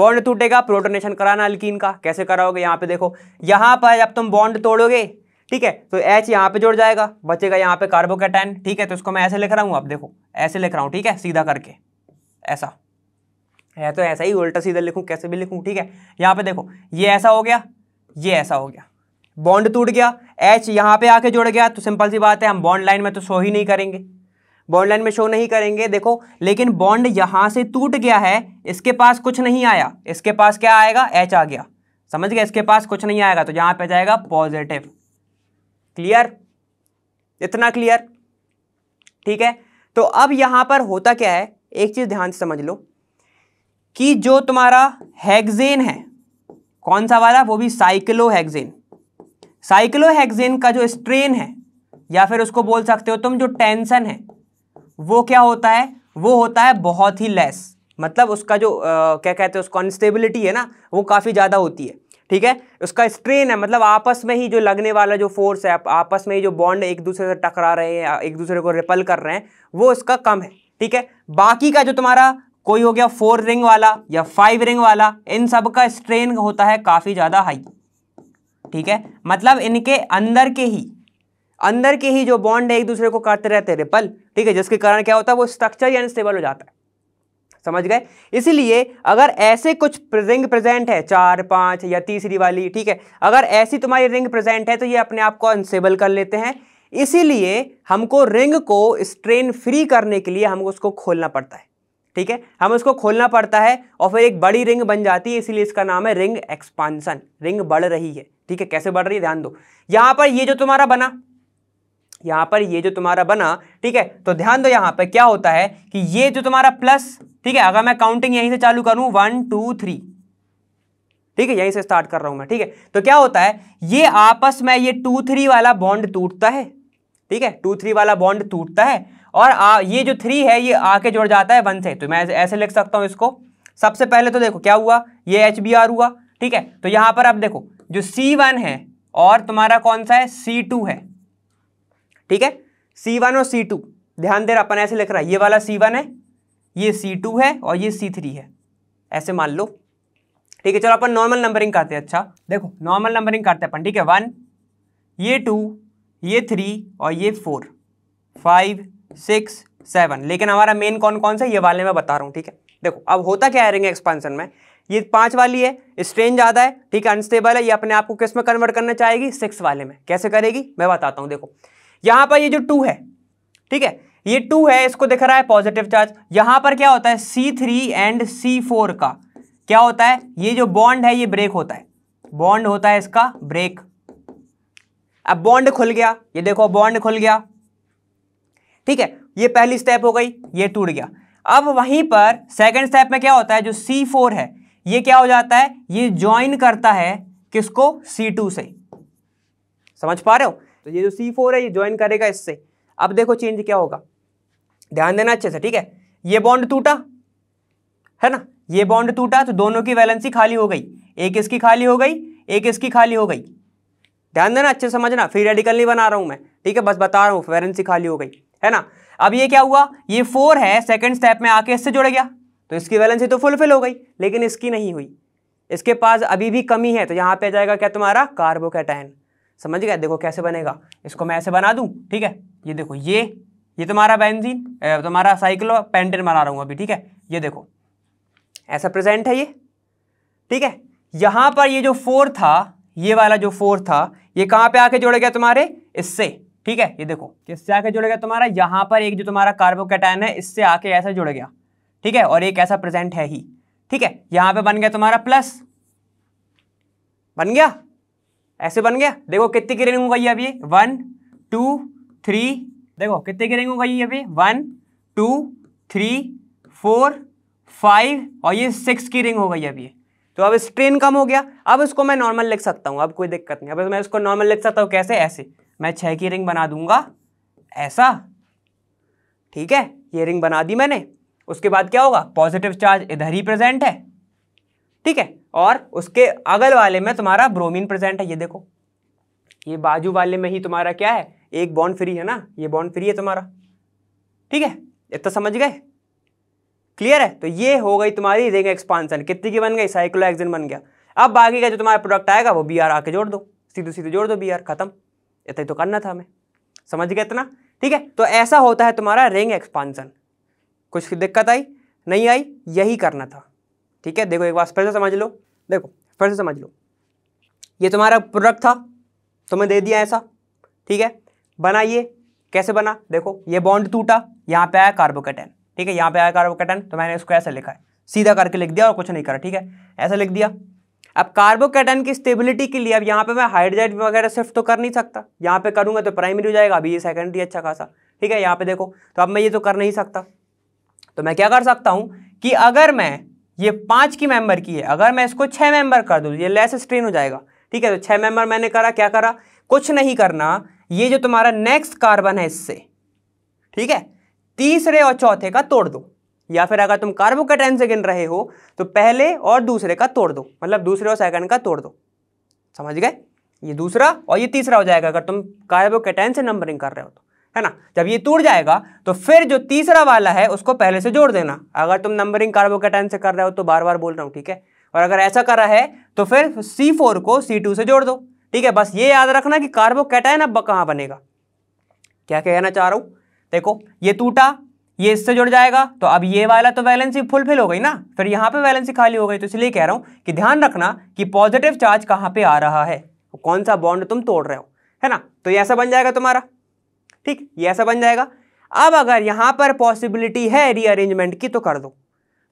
बॉन्ड टूटेगा प्रोटोनेशन कराना अल्किन का कैसे कराओगे यहाँ पे देखो यहाँ पर जब तुम बॉन्ड तोड़ोगे ठीक है तो एच यहाँ पे जुड़ जाएगा बचेगा यहाँ पे कार्बोकेटाइन ठीक है तो इसको मैं ऐसे लिख रहा हूँ आप देखो ऐसे लिख रहा हूँ ठीक है सीधा करके ऐसा है तो ऐसा ही उल्टा सीधा लिखूं कैसे भी लिखूं ठीक है यहां पे देखो ये ऐसा हो गया ये ऐसा हो गया बॉन्ड टूट गया एच यहां पे आके जुड़ गया तो सिंपल सी बात है हम बॉन्ड लाइन में तो शो ही नहीं करेंगे बॉन्ड लाइन में शो नहीं करेंगे देखो लेकिन बॉन्ड यहां से टूट गया है इसके पास कुछ नहीं आया इसके पास क्या आएगा एच आ गया समझ गया इसके पास कुछ नहीं आएगा तो यहां पर जाएगा पॉजिटिव क्लियर इतना क्लियर ठीक है तो अब यहां पर होता क्या है एक चीज़ ध्यान से समझ लो कि जो तुम्हारा हैगजेन है कौन सा वाला वो भी साइक्लोहेक्सेन हैगजेन का जो स्ट्रेन है या फिर उसको बोल सकते हो तुम जो टेंशन है वो क्या होता है वो होता है बहुत ही लेस मतलब उसका जो आ, क्या कहते हैं उसको अनस्टेबिलिटी है ना वो काफ़ी ज़्यादा होती है ठीक है उसका स्ट्रेन है मतलब आपस में ही जो लगने वाला जो फोर्स है आपस में ही जो बॉन्ड एक दूसरे से टकरा रहे हैं एक दूसरे को रिपल कर रहे हैं वो उसका कम है ठीक है बाकी का जो तुम्हारा कोई हो गया फोर रिंग वाला या फाइव रिंग वाला इन सब का स्ट्रेन होता है काफ़ी ज़्यादा हाई ठीक है मतलब इनके अंदर के ही अंदर के ही जो बॉन्ड है एक दूसरे को काटते रहते हैं रिपल ठीक है जिसके कारण क्या होता है वो स्ट्रक्चर अनस्टेबल हो जाता है समझ गए इसीलिए अगर ऐसे कुछ रिंग प्रेजेंट है चार पाँच या तीसरी वाली ठीक है अगर ऐसी तुम्हारी रिंग प्रेजेंट है तो ये अपने आप को अनस्टेबल कर लेते हैं इसीलिए हमको रिंग को स्ट्रेन फ्री करने के लिए हमको उसको खोलना पड़ता है ठीक है हम उसको खोलना पड़ता है और फिर एक बड़ी रिंग बन जाती है इसीलिए इसका नाम है रिंग एक्सपांसन रिंग बढ़ रही है ठीक है कैसे बढ़ रही है ध्यान दो यहां पर ये जो तुम्हारा बना यहां पर ये जो तुम्हारा बना ठीक है तो ध्यान दो यहां पर क्या होता है कि ये जो तुम्हारा प्लस ठीक है अगर मैं काउंटिंग यहीं से चालू करूं वन टू थ्री ठीक है यहीं से स्टार्ट कर रहा हूं मैं ठीक है तो क्या होता है ये आपस में ये टू थ्री वाला बॉन्ड टूटता है ठीक है टू थ्री वाला बॉन्ड टूटता है और आ, ये जो थ्री है ये आके जुड़ जाता है वन से तो मैं ऐसे लिख सकता हूँ इसको सबसे पहले तो देखो क्या हुआ ये एच बी आर हुआ ठीक है तो यहाँ पर आप देखो जो सी वन है और तुम्हारा कौन सा है सी टू है ठीक है सी वन और सी टू ध्यान दे रहा अपन ऐसे लिख रहा है ये वाला सी वन है ये सी टू है और ये सी थ्री है ऐसे मान लो ठीक है चलो अपन नॉर्मल नंबरिंग करते हैं अच्छा देखो नॉर्मल नंबरिंग करते हैं अपन ठीक है वन ये टू ये थ्री और ये फोर फाइव सिक्स सेवन लेकिन हमारा मेन कौन कौन सा ये वाले मैं बता रहा हूँ ठीक है देखो अब होता क्या है रिंग एक्सपांसन में ये पांच वाली है स्ट्रेन ज़्यादा है ठीक है अनस्टेबल है ये अपने आप को किस में कन्वर्ट करना चाहेगी सिक्स वाले में कैसे करेगी मैं बताता हूँ देखो यहाँ पर ये जो टू है ठीक है ये टू है इसको दिख रहा है पॉजिटिव चार्ज यहाँ पर क्या होता है C three and C four का क्या होता है ये जो बॉन्ड है ये ब्रेक होता है बॉन्ड होता है इसका ब्रेक अब बॉन्ड खुल गया ये देखो बॉन्ड खुल गया ठीक है ये पहली स्टेप हो गई ये टूट गया अब वहीं पर सेकेंड स्टेप में क्या होता है जो सी फोर है ये क्या हो जाता है ये ज्वाइन करता है किसको सी टू से समझ पा रहे हो तो ये जो सी फोर है ये ज्वाइन करेगा इससे अब देखो चेंज क्या होगा ध्यान देना अच्छे से ठीक है ये बॉन्ड टूटा है ना ये बॉन्ड टूटा तो दोनों की वैलेंसी खाली हो गई एक इसकी खाली हो गई एक इसकी खाली हो गई ध्यान देना अच्छे समझना फिर रेडिकल नहीं बना रहा हूं मैं ठीक है बस बता रहा हूँ वैलेंसी खाली हो गई है ना अब ये क्या हुआ ये फोर है सेकेंड स्टेप में आके इससे जुड़ गया तो इसकी वैलेंसी तो फुलफिल हो गई लेकिन इसकी नहीं हुई इसके पास अभी भी कमी है तो यहाँ पे आ जाएगा क्या तुम्हारा कार्बोकैटायन समझ गया देखो कैसे बनेगा इसको मैं ऐसे बना दूँ ठीक है ये देखो ये ये तुम्हारा बेंजीन तुम्हारा साइक्लो पेंटिन बना रहा हूँ अभी ठीक है ये देखो ऐसा प्रेजेंट है ये ठीक है यहाँ पर ये जो फोर था ये वाला जो फोर था ये कहाँ पे आके जोड़ गया तुम्हारे इससे ठीक है ये देखो किससे आके जुड़ गया तुम्हारा यहाँ पर एक जो तुम्हारा कार्बोकेटाइन है इससे आके ऐसा जुड़ गया ठीक है और एक ऐसा प्रेजेंट है ही ठीक है यहाँ पे बन गया तुम्हारा प्लस बन गया ऐसे बन गया देखो कितनी की रिंग हो गई अभी वन टू थ्री देखो कितने की रिंग हो गई अभी one two three four five और ये सिक्स की रिंग हो गई अभी तो अब स्ट्रेन कम हो गया अब इसको मैं नॉर्मल लिख सकता हूँ अब कोई दिक्कत नहीं अब मैं इसको नॉर्मल लिख सकता हूँ कैसे ऐसे मैं छः की रिंग बना दूंगा ऐसा ठीक है ये रिंग बना दी मैंने उसके बाद क्या होगा पॉजिटिव चार्ज इधर ही प्रेजेंट है ठीक है और उसके अगल वाले में तुम्हारा ब्रोमीन प्रेजेंट है ये देखो ये बाजू वाले में ही तुम्हारा क्या है एक बॉन्ड फ्री है ना ये बॉन्ड फ्री है तुम्हारा ठीक है इतना समझ गए क्लियर है तो ये हो गई तुम्हारी रिंग एक्सपांसन कितनी की बन गई साइक्लो बन गया अब बाकी का जो तुम्हारा प्रोडक्ट आएगा वो बी आर आके जोड़ दो सीधे सीधे जोड़ दो बी आर खत्म इतना ही तो करना था हमें समझ गया इतना ठीक है तो ऐसा होता है तुम्हारा रिंग एक्सपांसन कुछ दिक्कत आई नहीं आई यही करना था ठीक है देखो एक बार फिर से समझ लो देखो फिर से समझ लो ये तुम्हारा प्रोडक्ट था तुम्हें दे दिया ऐसा ठीक है बना ये कैसे बना देखो ये बॉन्ड टूटा यहाँ पे आया कार्बोकेटन ठीक है यहाँ पे आया कार्बोकेटन तो मैंने इसको ऐसे लिखा है सीधा करके लिख दिया और कुछ नहीं करा ठीक है ऐसा लिख दिया अब कार्बोकेटन की स्टेबिलिटी के लिए अब यहाँ पे मैं हाइड्राइड वगैरह शिफ्ट तो कर नहीं सकता यहाँ पे करूँगा तो प्राइमरी हो जाएगा अभी ये सेकेंडरी अच्छा खासा ठीक है यहाँ पे देखो तो अब मैं ये तो कर नहीं सकता तो मैं क्या कर सकता हूँ कि अगर मैं ये पाँच की मेंबर की है अगर मैं इसको छः मेंबर कर दूँ ये लेस स्ट्रेन हो जाएगा ठीक है तो छः मेंबर मैंने करा क्या करा कुछ नहीं करना ये जो तुम्हारा नेक्स्ट कार्बन है इससे ठीक है तीसरे और चौथे का तोड़ दो या फिर अगर तुम टेन से गिन रहे हो तो पहले और दूसरे का तोड़ दो मतलब दूसरे और सेकंड का तोड़ दो समझ गए ये दूसरा और ये तीसरा हो जाएगा अगर तुम कार्बो कैटैन से नंबरिंग कर रहे हो तो है ना जब ये टूट जाएगा तो फिर जो तीसरा वाला है उसको पहले से जोड़ देना अगर तुम नंबरिंग कार्बो कार्बोकेटाइन से कर रहे हो तो बार बार बोल रहा हूँ ठीक है और अगर ऐसा कर रहा है तो फिर फोर को टू से जोड़ दो ठीक है बस ये याद रखना कि कार्बो कैटैन अब कहाँ बनेगा क्या कहना चाह रहा हूँ देखो ये टूटा ये इससे जुड़ जाएगा तो अब ये वाला तो वैलेंसी फुलफिल हो गई ना फिर यहाँ पे वैलेंसी खाली हो गई तो इसलिए कह रहा हूँ कि ध्यान रखना कि पॉजिटिव चार्ज कहाँ पे आ रहा है कौन सा बॉन्ड तुम तोड़ रहे हो है ना तो ये ऐसा बन जाएगा तुम्हारा ठीक ये ऐसा बन जाएगा अब अगर यहाँ पर पॉसिबिलिटी है रीअरेंजमेंट की तो कर दो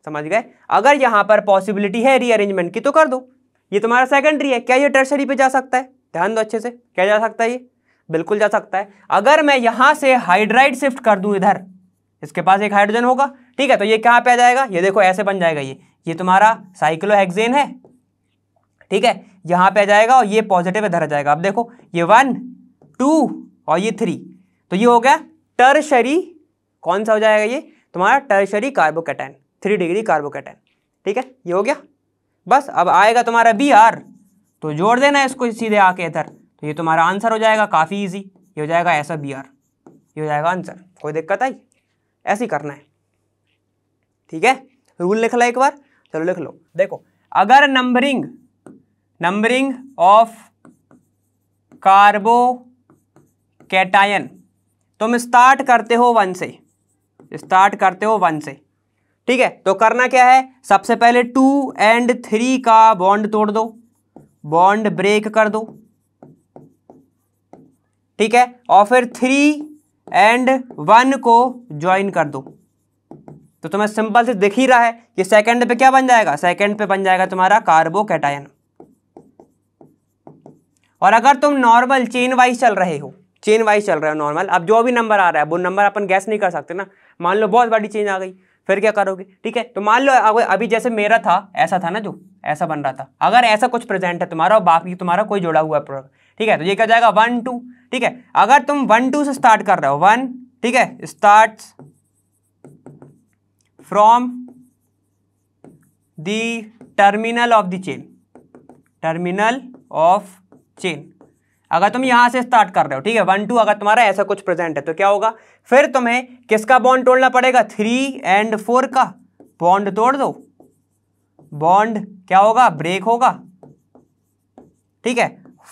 समझ गए अगर यहाँ पर पॉसिबिलिटी है रीअरेंजमेंट की तो कर दो ये तुम्हारा सेकेंडरी है क्या ये टर्सरी पर जा सकता है ध्यान दो अच्छे से क्या जा सकता है ये बिल्कुल जा सकता है अगर मैं यहाँ से हाइड्राइड शिफ्ट कर दूँ इधर इसके पास एक हाइड्रोजन होगा ठीक है तो ये कहाँ पे आ जाएगा ये देखो ऐसे बन जाएगा ये ये तुम्हारा साइक्लोहेक्सेन है ठीक है यहाँ पे आ जाएगा और ये पॉजिटिव इधर आ जाएगा अब देखो ये वन टू और ये थ्री तो ये हो गया टर्शरी कौन सा हो जाएगा ये तुम्हारा tertiary carbocation three degree carbocation ठीक है ये हो गया बस अब आएगा तुम्हारा बी आर तो जोड़ देना इसको सीधे आके इधर तो ये तुम्हारा आंसर हो जाएगा काफ़ी ईजी ये हो जाएगा ऐसा बी आर ये हो जाएगा आंसर कोई दिक्कत आई ऐसे ही करना है ठीक है रूल लिख लो एक बार चलो लिख लो देखो अगर numbering numbering of carbocation तुम स्टार्ट करते हो वन से स्टार्ट करते हो वन से ठीक है तो करना क्या है सबसे पहले टू एंड थ्री का बॉन्ड तोड़ दो बॉन्ड ब्रेक कर दो ठीक है और फिर थ्री एंड वन को ज्वाइन कर दो तो तुम्हें सिंपल से दिख ही रहा है कि सेकंड पे क्या बन जाएगा सेकंड पे बन जाएगा तुम्हारा कार्बो कैटायन और अगर तुम नॉर्मल चेन वाइज चल रहे हो चेन वाइज चल रहे हो नॉर्मल अब जो भी नंबर आ रहा है वो नंबर अपन गैस नहीं कर सकते ना मान लो बहुत बड़ी चेंज आ गई फिर क्या करोगे ठीक है तो मान लो अभी जैसे मेरा था ऐसा था ना जो ऐसा बन रहा था अगर ऐसा कुछ प्रेजेंट है तुम्हारा और बाकी तुम्हारा कोई जुड़ा हुआ है प्रोडक्ट ठीक है तो ये क्या जाएगा वन टू ठीक है अगर तुम वन टू से स्टार्ट कर रहे हो वन ठीक है start from the terminal of the chain terminal of chain अगर तुम यहां से स्टार्ट कर रहे हो ठीक है वन टू अगर तुम्हारा ऐसा कुछ प्रेजेंट है तो क्या होगा फिर तुम्हें किसका बॉन्ड तोड़ना पड़ेगा थ्री एंड फोर का बॉन्ड तोड़ दो बॉन्ड क्या होगा ब्रेक होगा ठीक है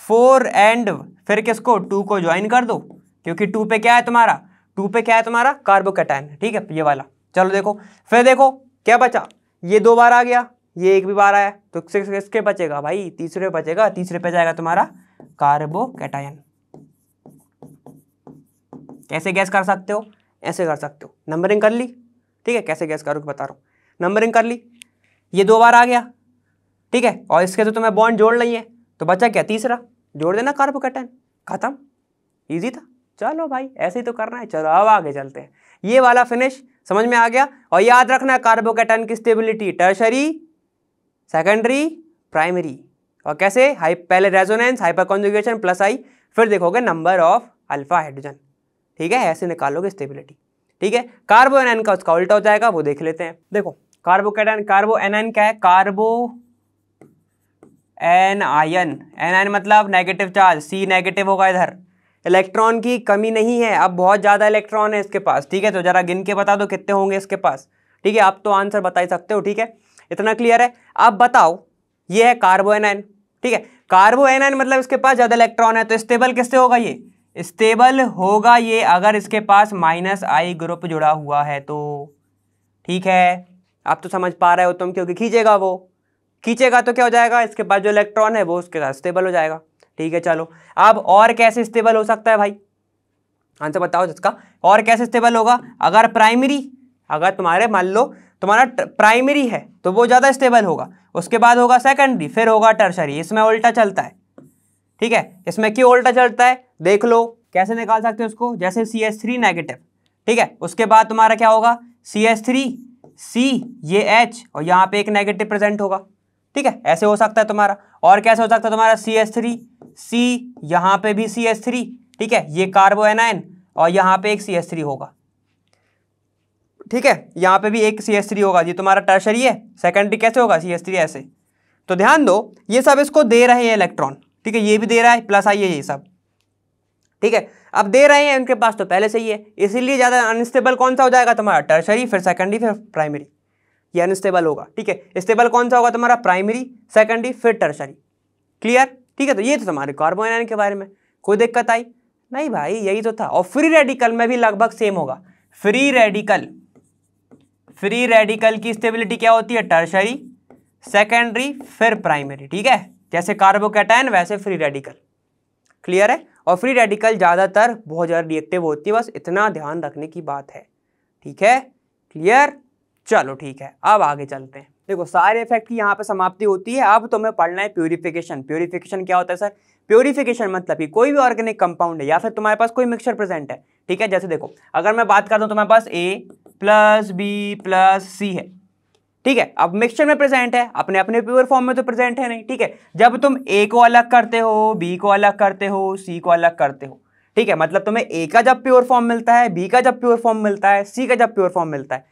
फोर एंड फिर किसको टू को ज्वाइन कर दो क्योंकि टू पे क्या है तुम्हारा टू पे क्या है तुम्हारा कार्बोकेटाइन ठीक है ये वाला चलो देखो फिर देखो क्या बचा ये दो बार आ गया ये एक भी बार आया तो किसके बचेगा भाई तीसरे बचेगा तीसरे पे जाएगा तुम्हारा कार्बोकेटाइन कैसे गैस कर सकते हो ऐसे कर सकते हो नंबरिंग कर ली ठीक है कैसे गैस करो बता रहा हूँ नंबरिंग कर ली ये दो बार आ गया ठीक है और इसके तो तुम्हें बॉन्ड जोड़ रही है तो बचा क्या तीसरा जोड़ देना कार्बोकैटन खत्म ईजी था चलो भाई ऐसे ही तो करना है चलो अब आगे चलते हैं ये वाला फिनिश समझ में आ गया और याद रखना कार्बोकेटन की स्टेबिलिटी टर्शरी सेकेंडरी प्राइमरी और कैसे हाई पहले resonance hyperconjugation plus I फिर देखोगे नंबर ऑफ अल्फा हाइड्रोजन ठीक है ऐसे निकालोगे स्टेबिलिटी ठीक है कार्बो एन का उसका उल्टा हो जाएगा वो देख लेते हैं देखो कार्बोकैटन कार्बो एन क्या है carbanion anion मतलब नेगेटिव चार्ज सी नेगेटिव होगा इधर इलेक्ट्रॉन की कमी नहीं है अब बहुत ज़्यादा इलेक्ट्रॉन है इसके पास ठीक है तो ज़रा गिन के बता दो कितने होंगे इसके पास ठीक है आप तो आंसर बता ही सकते हो ठीक है इतना क्लियर है अब बताओ ये है कार्बो एनायन ठीक है कार्बो एनायन मतलब इसके पास ज़्यादा इलेक्ट्रॉन है तो स्टेबल किससे होगा ये स्टेबल होगा ये अगर इसके पास माइनस आई ग्रुप जुड़ा हुआ है तो ठीक है आप तो समझ पा रहे हो तुम क्योंकि खींचेगा वो खींचेगा तो क्या हो जाएगा इसके पास जो इलेक्ट्रॉन है वो उसके साथ स्टेबल हो जाएगा ठीक है चलो अब और कैसे स्टेबल हो सकता है भाई आंसर बताओ जिसका और कैसे स्टेबल होगा अगर प्राइमरी अगर तुम्हारे मान लो तुम्हारा प्राइमरी है तो वो ज़्यादा स्टेबल होगा उसके बाद होगा सेकेंडरी फिर होगा टर्शरी इसमें उल्टा चलता है ठीक है इसमें क्यों उल्टा चलता है देख लो कैसे निकाल सकते हो उसको जैसे सी एस थ्री नेगेटिव ठीक है उसके बाद तुम्हारा क्या होगा सी एस थ्री सी ये एच और यहाँ पे एक नेगेटिव प्रेजेंट होगा ठीक है ऐसे हो सकता है तुम्हारा और कैसे हो सकता है तुम्हारा सी एस थ्री सी यहाँ पे भी सी एस थ्री ठीक है ये कार्बो एनाइन और यहाँ पे एक सी एस थ्री होगा ठीक है यहाँ पे भी एक सी एस थ्री होगा ये तुम्हारा टर्शरी है सेकेंडरी कैसे होगा सी एस थ्री ऐसे तो ध्यान दो ये सब इसको दे रहे हैं इलेक्ट्रॉन ठीक है ये भी दे रहा है प्लस आइए ये सब ठीक है अब दे रहे हैं उनके पास तो पहले से ही है इसीलिए ज़्यादा अनस्टेबल कौन सा हो जाएगा तुम्हारा टर्शरी फिर सेकेंडरी फिर प्राइमरी ये अनस्टेबल होगा ठीक है स्टेबल कौन सा होगा तुम्हारा प्राइमरी सेकेंडरी फिर टर्सरी क्लियर ठीक है तो ये तो तुम्हारे कार्बोन के बारे में कोई दिक्कत आई नहीं भाई यही तो था और फ्री रेडिकल में भी लगभग सेम होगा फ्री रेडिकल फ्री रेडिकल की स्टेबिलिटी क्या होती है टर्शरी सेकेंडरी फिर प्राइमरी ठीक है जैसे कार्बोकेटाइन वैसे फ्री रेडिकल क्लियर है और फ्री रेडिकल ज़्यादातर बहुत ज़्यादा रिएक्टिव होती है बस इतना ध्यान रखने की बात है ठीक है क्लियर चलो ठीक है अब आगे चलते हैं देखो सारे इफेक्ट की यहाँ पे समाप्ति होती है अब तो पढ़ना है प्योरीफिकेशन प्योरीफिकेशन क्या होता है सर प्योरीफिकेशन मतलब कि कोई भी ऑर्गेनिक कंपाउंड है या फिर तुम्हारे पास कोई मिक्सचर प्रेजेंट है ठीक है जैसे देखो अगर मैं बात करता हूँ तुम्हारे पास A plus B plus C है ठीक है अब मिक्सचर में प्रेजेंट है अपने अपने प्योर फॉर्म में तो प्रेजेंट है नहीं ठीक है जब तुम ए को अलग करते हो बी को अलग करते हो सी को अलग करते हो ठीक है मतलब तुम्हें ए का जब प्योर फॉर्म मिलता है बी का जब प्योर फॉर्म मिलता है सी का जब प्योर फॉर्म मिलता है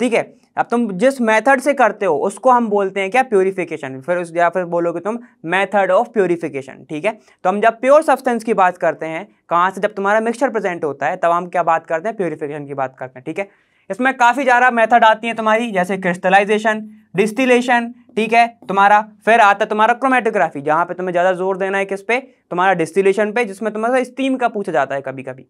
ठीक है अब तुम जिस मेथड से करते हो उसको हम बोलते हैं क्या प्योरीफिकेशन फिर उस या फिर बोलोगे तुम मेथड ऑफ प्योरीफिकेशन ठीक है तो हम जब प्योर सब्सटेंस की बात करते हैं कहाँ से जब तुम्हारा मिक्सचर प्रेजेंट होता है तब हम क्या बात करते हैं प्योरीफिकेशन की बात करते हैं ठीक है इसमें काफ़ी ज़्यादा मेथड आती है तुम्हारी जैसे क्रिस्टलाइजेशन डिस्टिलेशन ठीक है तुम्हारा फिर आता है तुम्हारा क्रोमेटोग्राफी जहाँ पे तुम्हें ज़्यादा जोर देना है किस पे तुम्हारा डिस्टिलेशन पे जिसमें तुम्हारा स्टीम का पूछा जाता है कभी कभी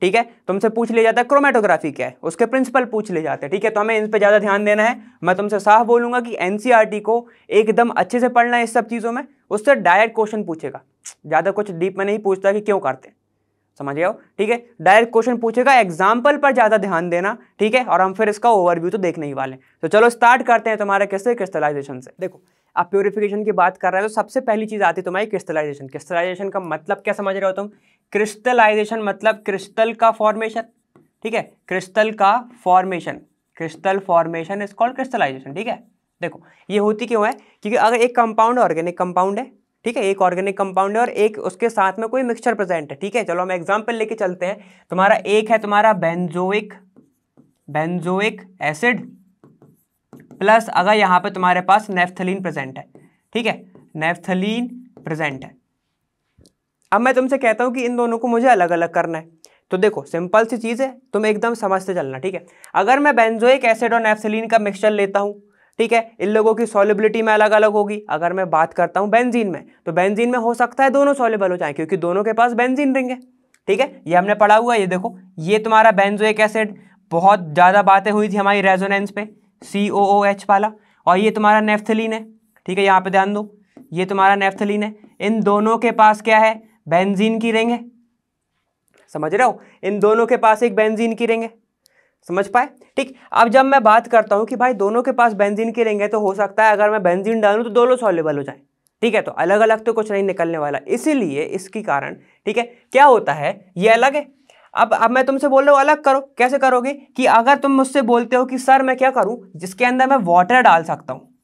ठीक है तुमसे पूछ लिया जाता है क्रोमेटोग्राफी क्या है उसके प्रिंसिपल पूछ ले जाते हैं ठीक है तो हमें इन पर ज़्यादा ध्यान देना है मैं तुमसे साफ बोलूंगा कि एन e को एकदम अच्छे से पढ़ना है इस सब चीज़ों में उससे डायरेक्ट क्वेश्चन पूछेगा ज़्यादा कुछ डीप में नहीं पूछता कि क्यों करते हैं समझ गया ठीक है डायरेक्ट क्वेश्चन पूछेगा एग्जाम्पल पर ज़्यादा ध्यान देना ठीक है और हम फिर इसका ओवरव्यू तो देखने ही वाले तो चलो स्टार्ट करते हैं तुम्हारे किससे क्रिस्टलाइजेशन से देखो आप प्योरिफिकेशन की बात कर रहे हो तो सबसे पहली चीज़ आती है तुम्हारी क्रिस्टलाइजेशन क्रिस्टलाइजेशन का मतलब क्या समझ रहे हो तुम क्रिस्टलाइजेशन मतलब क्रिस्टल का फॉर्मेशन ठीक है क्रिस्टल का formation crystal formation is called crystallisation ठीक है देखो ये होती क्यों है क्योंकि अगर एक कंपाउंड ऑर्गेनिक कंपाउंड है ठीक है एक ऑर्गेनिक कंपाउंड है और एक उसके साथ में कोई मिक्सचर प्रेजेंट है ठीक है चलो हम एग्जाम्पल लेके चलते हैं तुम्हारा एक है तुम्हारा बेंजोइक बेंजोइक एसिड प्लस अगर यहाँ पे तुम्हारे पास नेफ्थलीन प्रेजेंट है ठीक है नेफ्थलीन प्रेजेंट है अब मैं तुमसे कहता हूँ कि इन दोनों को मुझे अलग अलग करना है तो देखो सिंपल सी चीज़ है तुम एकदम समझते चलना ठीक है अगर मैं बेंजोइक एसिड और नेफ्सलिन का मिक्सचर लेता हूँ ठीक है इन लोगों की सॉलिबिलिटी में अलग अलग होगी अगर मैं बात करता हूँ बेंजीन में तो बेंजीन में हो सकता है दोनों सॉलिबल हो जाए क्योंकि दोनों के पास बेंजीन रिंग है ठीक है ये हमने पढ़ा हुआ है ये देखो ये तुम्हारा बेंजोइक एसिड बहुत ज़्यादा बातें हुई थी हमारी रेजोनेंस पे सी ओ ओ एच वाला और ये तुम्हारा नेफ्थलीन है ठीक है यहाँ पे ध्यान दो ये तुम्हारा नेफ्थलीन है इन दोनों के पास क्या है बेंजीन की रिंग है समझ रहे हो इन दोनों के पास एक बेंजीन की रिंग है समझ पाए ठीक अब जब मैं बात करता हूँ कि भाई दोनों के पास बेंजीन की रिंग है तो हो सकता है अगर मैं बेंजीन डालूँ तो दोनों सॉल्युबल हो जाए ठीक है तो अलग अलग तो कुछ नहीं निकलने वाला इसीलिए इसके कारण ठीक है क्या होता है ये अलग है अब अब मैं तुमसे बोल रहा हूँ अलग करो कैसे करोगे कि अगर तुम मुझसे बोलते हो कि सर मैं क्या करूँ जिसके अंदर मैं वाटर डाल सकता हूँ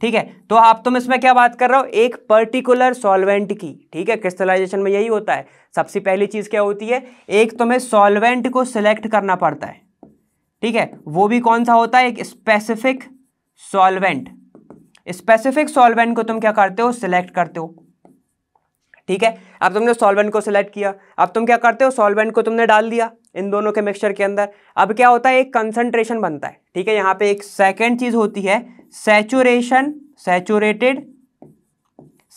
ठीक है तो आप तो मैं इसमें क्या बात कर रहा हूँ एक पर्टिकुलर सॉल्वेंट की ठीक है क्रिस्टलाइजेशन में यही होता है सबसे पहली चीज़ क्या होती है एक तुम्हें सॉल्वेंट को सिलेक्ट करना पड़ता है ठीक है वो भी कौन सा होता है एक स्पेसिफिक सॉल्वेंट स्पेसिफिक सॉल्वेंट को तुम क्या करते हो सिलेक्ट करते हो ठीक है अब तुमने सॉल्वेंट को सिलेक्ट किया अब तुम क्या करते हो सॉल्वेंट को तुमने डाल दिया इन दोनों के मिक्सचर के अंदर अब क्या होता है एक कंसंट्रेशन बनता है ठीक है यहां पे एक सेकेंड चीज होती है सेचुरेशन सेचुरेटेड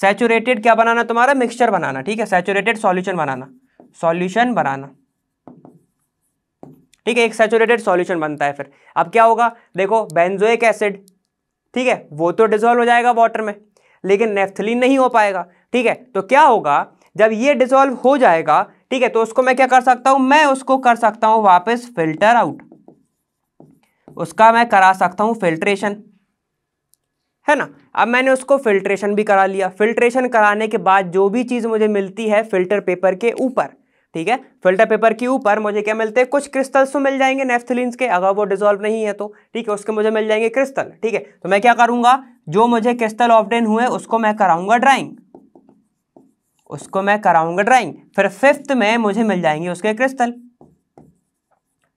सेचुरेटेड क्या बनाना तुम्हारा मिक्सचर बनाना ठीक है सेचुरेटेड सॉल्यूशन बनाना सॉल्यूशन बनाना ठीक है एक सेचुरेटेड सॉल्यूशन बनता है फिर अब क्या होगा देखो बेंजोइक एसिड ठीक है वो तो डिजोल्व हो जाएगा वाटर में लेकिन नेफ्थलीन नहीं हो पाएगा ठीक है तो क्या होगा जब ये डिजोल्व हो जाएगा ठीक है तो उसको मैं क्या कर सकता हूं मैं उसको कर सकता हूँ वापस फिल्टर आउट उसका मैं करा सकता हूँ फिल्ट्रेशन है ना अब मैंने उसको फिल्ट्रेशन भी करा लिया फिल्ट्रेशन कराने के बाद जो भी चीज़ मुझे मिलती है फिल्टर पेपर के ऊपर ठीक है फिल्टर पेपर के ऊपर मुझे क्या मिलते हैं कुछ क्रिस्टल्स तो मिल जाएंगे नेफ्थलिन्स के अगर वो डिजोल्व नहीं है तो ठीक है उसके मुझे मिल जाएंगे क्रिस्टल ठीक है तो मैं क्या करूंगा जो मुझे क्रिस्टल ऑप्टेन हुए उसको मैं कराऊंगा ड्राइंग उसको मैं कराऊंगा ड्राइंग फिर फिफ्थ में मुझे मिल जाएंगे उसके क्रिस्टल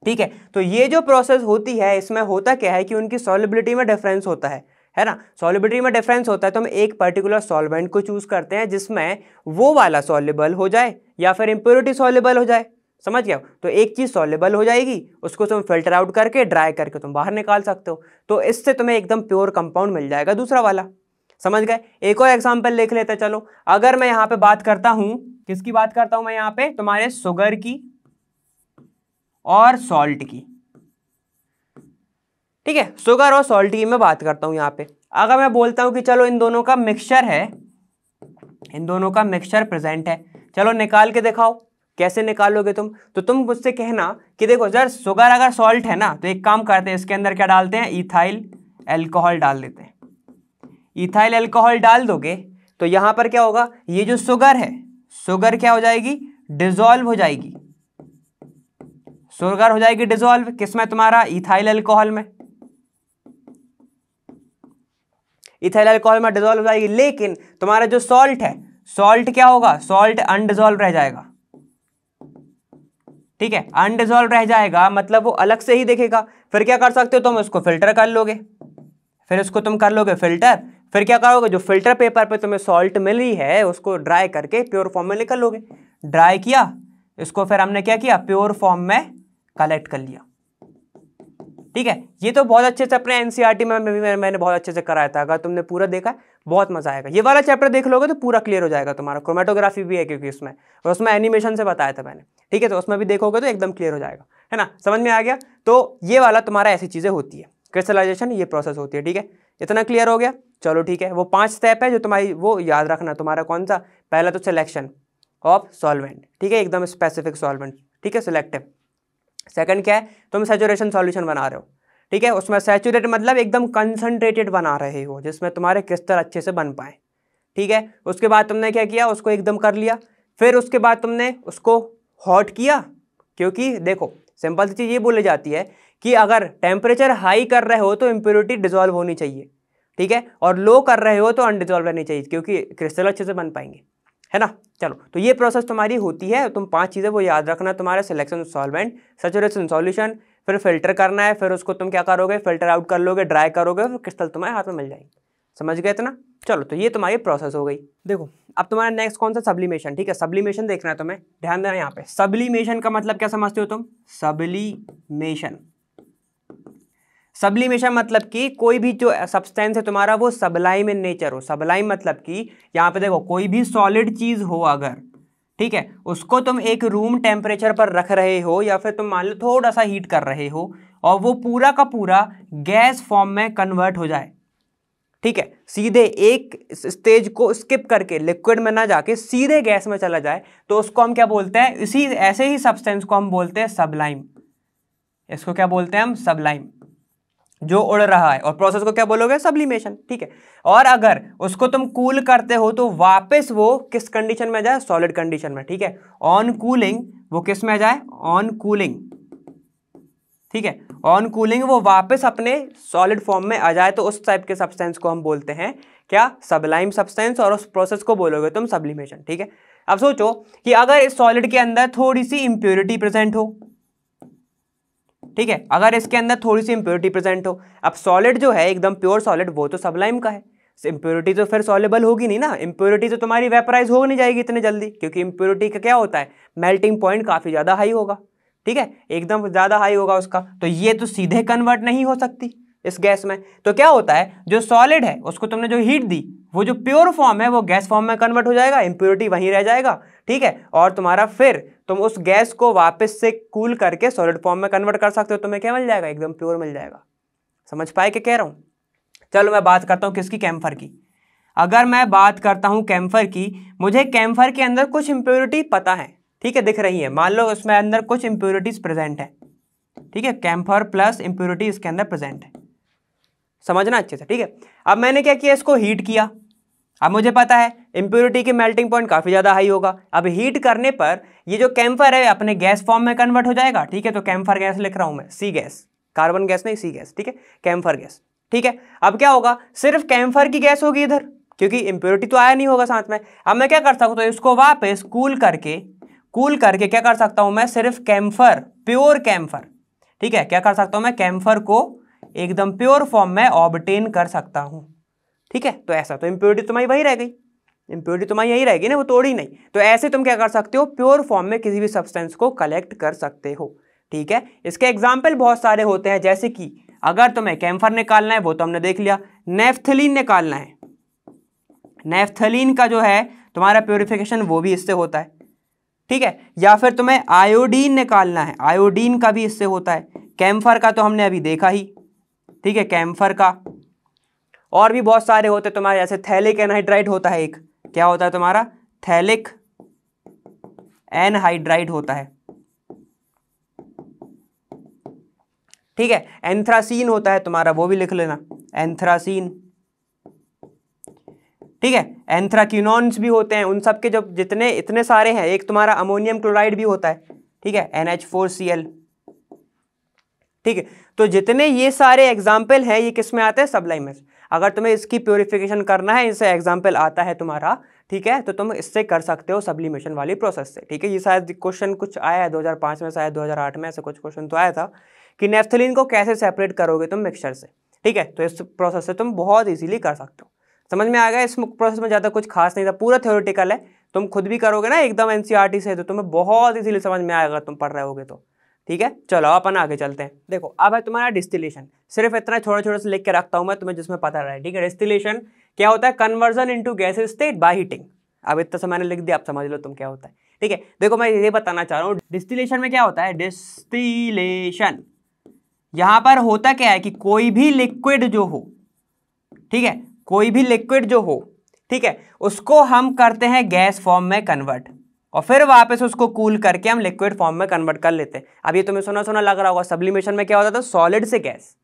ठीक है तो ये जो प्रोसेस होती है इसमें होता क्या है कि उनकी सॉलिबिलिटी में डिफरेंस होता है है ना सॉलिबिलिटी में डिफरेंस होता है तो हम एक पर्टिकुलर सॉल्वेंट को चूज़ करते हैं जिसमें वो वाला सॉलिबल हो जाए या फिर इम्प्योरिटी सॉलिबल हो जाए समझ गया तो एक चीज़ सॉलेबल हो जाएगी उसको तुम फिल्टर आउट करके ड्राई करके तुम बाहर निकाल सकते हो तो इससे तुम्हें एकदम प्योर कंपाउंड मिल जाएगा दूसरा वाला समझ गए एक और एग्जाम्पल लिख लेते चलो अगर मैं यहाँ पे बात करता हूँ किसकी बात करता हूँ मैं यहाँ पे तुम्हारे सुगर की और सॉल्ट की ठीक है शुगर और सॉल्ट की मैं बात करता हूं यहां पे अगर मैं बोलता हूं कि चलो इन दोनों का मिक्सचर है इन दोनों का मिक्सचर प्रेजेंट है चलो निकाल के दिखाओ कैसे निकालोगे तुम तो तुम मुझसे कहना कि देखो जर शुगर अगर सॉल्ट है ना तो एक काम करते हैं इसके अंदर क्या डालते हैं इथाइल एल्कोहल डाल देते हैं इथाइल एल्कोहल डाल दोगे तो यहां पर क्या होगा ये जो शुगर है शुगर क्या हो जाएगी डिजोल्व हो जाएगी सुगर हो जाएगी डिजोल्व किसमें तुम्हारा इथाइल अल्कोहल में इथाइल अल्कोहल में डिजोल्व हो जाएगी लेकिन तुम्हारा जो सॉल्ट है सॉल्ट क्या होगा सॉल्ट अनडिजोल्व रह जाएगा ठीक है अनडिजोल्व रह जाएगा मतलब वो अलग से ही देखेगा फिर क्या कर सकते हो तुम उसको फिल्टर कर लोगे फिर उसको तुम कर लोगे फिल्टर फिर क्या करोगे जो फिल्टर पेपर पे तुम्हें सॉल्ट मिल रही है उसको ड्राई करके प्योर फॉर्म में निकल लोगे ड्राई किया इसको फिर हमने क्या किया प्योर फॉर्म में कलेक्ट कर लिया ठीक है ये तो बहुत अच्छे से अपने एनसीईआरटी e में मैं, मैंने बहुत अच्छे से कराया था अगर तुमने पूरा देखा बहुत मजा आएगा ये वाला चैप्टर देख लोगे तो पूरा क्लियर हो जाएगा तुम्हारा क्रोमेटोग्राफी भी है क्योंकि उसमें और उसमें एनिमेशन से बताया था मैंने ठीक है तो उसमें भी देखोगे तो एकदम क्लियर हो जाएगा है ना समझ में आ गया तो ये वाला तुम्हारा ऐसी चीज़ें होती है क्रिस्टलाइजेशन ये प्रोसेस होती है ठीक है इतना क्लियर हो गया चलो ठीक है वो पांच स्टेप है जो तुम्हारी वो याद रखना तुम्हारा कौन सा पहला तो सिलेक्शन ऑफ सॉल्वेंट ठीक है एकदम स्पेसिफिक सॉल्वेंट ठीक है सिलेक्टिव सेकंड क्या है तुम सेचुरेशन सॉल्यूशन बना रहे हो ठीक है उसमें सेचुरेट मतलब एकदम कंसनट्रेटेड बना रहे हो जिसमें तुम्हारे क्रिस्टल अच्छे से बन पाए ठीक है उसके बाद तुमने क्या किया उसको एकदम कर लिया फिर उसके बाद तुमने उसको हॉट किया क्योंकि देखो सिंपल सी चीज़ ये बोली जाती है कि अगर टेम्परेचर हाई कर रहे हो तो इम्प्योरिटी डिजॉल्व होनी चाहिए ठीक है और लो कर रहे हो तो अनडिजॉल्व रहनी चाहिए क्योंकि क्रिस्टल अच्छे से बन पाएंगे है ना चलो तो ये प्रोसेस तुम्हारी होती है तुम पांच चीज़ें वो याद रखना तुम्हारा सिलेक्शन सॉल्वेंट सेचुरेशन सॉल्यूशन फिर फिल्टर करना है फिर उसको तुम क्या करोगे फिल्टर आउट कर लोगे ड्राई करोगे फिर क्रिस्टल तुम्हारे हाथ में मिल जाएगी समझ गए इतना चलो तो ये तुम्हारी प्रोसेस हो गई देखो अब तुम्हारा नेक्स्ट कौन सा सब्लीमेशन ठीक है सब्लीमेशन देखना है तुम्हें ध्यान देना यहाँ पे सब्लीमेशन का मतलब क्या समझते हो तुम सब्लीमेशन सबलिमेशन मतलब कि कोई भी जो सब्सटेंस है तुम्हारा वो सबलाइम इन नेचर हो सबलाइम मतलब कि यहाँ पे देखो कोई भी सॉलिड चीज़ हो अगर ठीक है उसको तुम एक रूम टेम्परेचर पर रख रहे हो या फिर तुम मान लो थोड़ा सा हीट कर रहे हो और वो पूरा का पूरा गैस फॉर्म में कन्वर्ट हो जाए ठीक है सीधे एक स्टेज को स्किप करके लिक्विड में ना जाके सीधे गैस में चला जाए तो उसको हम क्या बोलते हैं इसी ऐसे ही सब्सटेंस को हम बोलते हैं सबलाइम इसको क्या बोलते हैं हम सबलाइम जो उड़ रहा है और प्रोसेस को क्या बोलोगे सब्लिमेशन ठीक है और अगर उसको तुम कूल करते हो तो वापस वो किस कंडीशन में जाए सॉलिड कंडीशन में ठीक है ऑन कूलिंग वो किस में जाए ऑन कूलिंग ठीक है ऑन कूलिंग वो वापस अपने सॉलिड फॉर्म में आ जाए तो उस टाइप के सब्सटेंस को हम बोलते हैं क्या सबलाइम सब्सटेंस और उस प्रोसेस को बोलोगे तुम सब्लिमेशन ठीक है अब सोचो कि अगर इस सॉलिड के अंदर थोड़ी सी इंप्योरिटी प्रेजेंट हो ठीक है अगर इसके अंदर थोड़ी सी इम्प्योरिटी प्रेजेंट हो अब सॉलिड जो है एकदम प्योर सॉलिड वो तो सबलाइम का है इम्प्योरिटी तो फिर सॉलेबल होगी नहीं ना इम्प्योरिटी तो तुम्हारी वेपराइज हो नहीं जाएगी इतने जल्दी क्योंकि इम्प्योरिटी का क्या होता है मेल्टिंग पॉइंट काफ़ी ज़्यादा हाई होगा ठीक है एकदम ज़्यादा हाई होगा उसका तो ये तो सीधे कन्वर्ट नहीं हो सकती इस गैस में तो क्या होता है जो सॉलिड है उसको तुमने जो हीट दी वो जो प्योर फॉर्म है वो गैस फॉर्म में कन्वर्ट हो जाएगा इम्प्योरिटी वहीं रह जाएगा ठीक है और तुम्हारा फिर तुम उस गैस को वापस से कूल करके सॉलिड फॉर्म में कन्वर्ट कर सकते हो तुम्हें क्या मिल जाएगा एकदम प्योर मिल जाएगा समझ पाए क्या कह रहा हूँ चलो मैं बात करता हूँ किसकी कैम्फर की अगर मैं बात करता हूँ कैम्फर की मुझे कैम्फर के अंदर कुछ इम्प्योरिटी पता है ठीक है दिख रही है मान लो उसमें अंदर कुछ इम्प्योरिटीज़ प्रेजेंट है ठीक है कैम्फर प्लस इम्प्योरिटी इसके अंदर प्रेजेंट है समझना अच्छे से ठीक है अब मैंने क्या किया इसको हीट किया अब मुझे पता है इम्प्योरिटी के मेल्टिंग पॉइंट काफ़ी ज़्यादा हाई होगा अब हीट करने पर ये जो कैम्फर है अपने गैस फॉर्म में कन्वर्ट हो जाएगा ठीक है तो कैम्फर गैस लिख रहा हूँ मैं सी गैस कार्बन गैस नहीं सी गैस ठीक है कैम्फर गैस ठीक है अब क्या होगा सिर्फ कैम्फर की गैस होगी इधर क्योंकि इम्प्योरिटी तो आया नहीं होगा साथ में अब मैं क्या कर सकता हूँ तो इसको वापस कूल करके कूल करके क्या कर सकता हूँ मैं सिर्फ कैम्फर प्योर कैम्फर ठीक है क्या कर सकता हूँ मैं कैम्फर को एकदम प्योर फॉर्म में ऑबटेन कर सकता हूँ ठीक है तो ऐसा तो इम्प्योरिटी तो तुम्हारी वही रह गई इम्प्योरिटी तुम्हारी यही रहेगी ना वो तोड़ी नहीं तो ऐसे तुम क्या कर सकते हो प्योर फॉर्म में किसी भी सब्सटेंस को कलेक्ट कर सकते हो ठीक है इसके एग्जाम्पल बहुत सारे होते हैं जैसे कि अगर तुम्हें कैम्फर निकालना है वो तो हमने देख लिया नेफ्थलीन निकालना है नेफ्थलीन का जो है तुम्हारा प्योरिफिकेशन वो भी इससे होता है ठीक है या फिर तुम्हें आयोडीन निकालना है आयोडीन का भी इससे होता है कैम्फर का तो हमने अभी देखा ही ठीक है कैम्फर का और भी बहुत सारे होते हैं तुम्हारे जैसे थैलिक एनहाइड्राइड होता है एक क्या होता है तुम्हारा थैलिक एनहाइड्राइड होता है ठीक है एंथ्रासीन होता है तुम्हारा वो भी लिख लेना एंथ्रासीन ठीक है एंथ्राक्यूनॉन्स भी होते हैं उन सब के जो जितने इतने सारे हैं एक तुम्हारा अमोनियम क्लोराइड भी होता है ठीक है N H four C L ठीक है तो जितने ये सारे एग्जाम्पल हैं ये किस में आते हैं सबलाइमर अगर तुम्हें इसकी प्योरीफिकेशन करना है इससे एग्जाम्पल आता है तुम्हारा ठीक है तो तुम इससे कर सकते हो सब्लिमेशन वाली प्रोसेस से ठीक है ये शायद क्वेश्चन कुछ आया है 2005 में शायद 2008 में ऐसे कुछ क्वेश्चन तो आया था कि नेफ्थलिन को कैसे सेपरेट करोगे तुम मिक्सचर से ठीक है तो इस प्रोसेस से तुम बहुत ईजिली कर सकते हो समझ में आ गया इस प्रोसेस में ज़्यादा कुछ खास नहीं था पूरा थ्योरेटिकल है तुम खुद भी करोगे ना एकदम एन e से तो तुम्हें बहुत ईजिली समझ में आएगा तुम पढ़ रहे होगे तो ठीक है चलो अपन आगे चलते हैं देखो अब है तुम्हारा डिस्टिलेशन सिर्फ इतना छोटा छोटा से लिख के रखता हूँ मैं तुम्हें जिसमें पता है ठीक है डिस्टिलेशन क्या होता है conversion into gas state by heating अब इतना से तो मैंने लिख दिया आप समझ लो तुम क्या होता है ठीक है देखो मैं ये बताना चाह रहा हूँ डिस्टिलेशन में क्या होता है डिस्टिलेशन यहाँ पर होता क्या है कि कोई भी लिक्विड जो हो ठीक है कोई भी लिक्विड जो हो ठीक है उसको हम करते हैं गैस फॉर्म में कन्वर्ट और फिर वापस उसको कूल करके हम लिक्विड फॉर्म में कन्वर्ट कर लेते हैं अब ये तुम्हें सुना सुना लग रहा होगा सब्लिमेशन में क्या होता था सॉलिड से गैस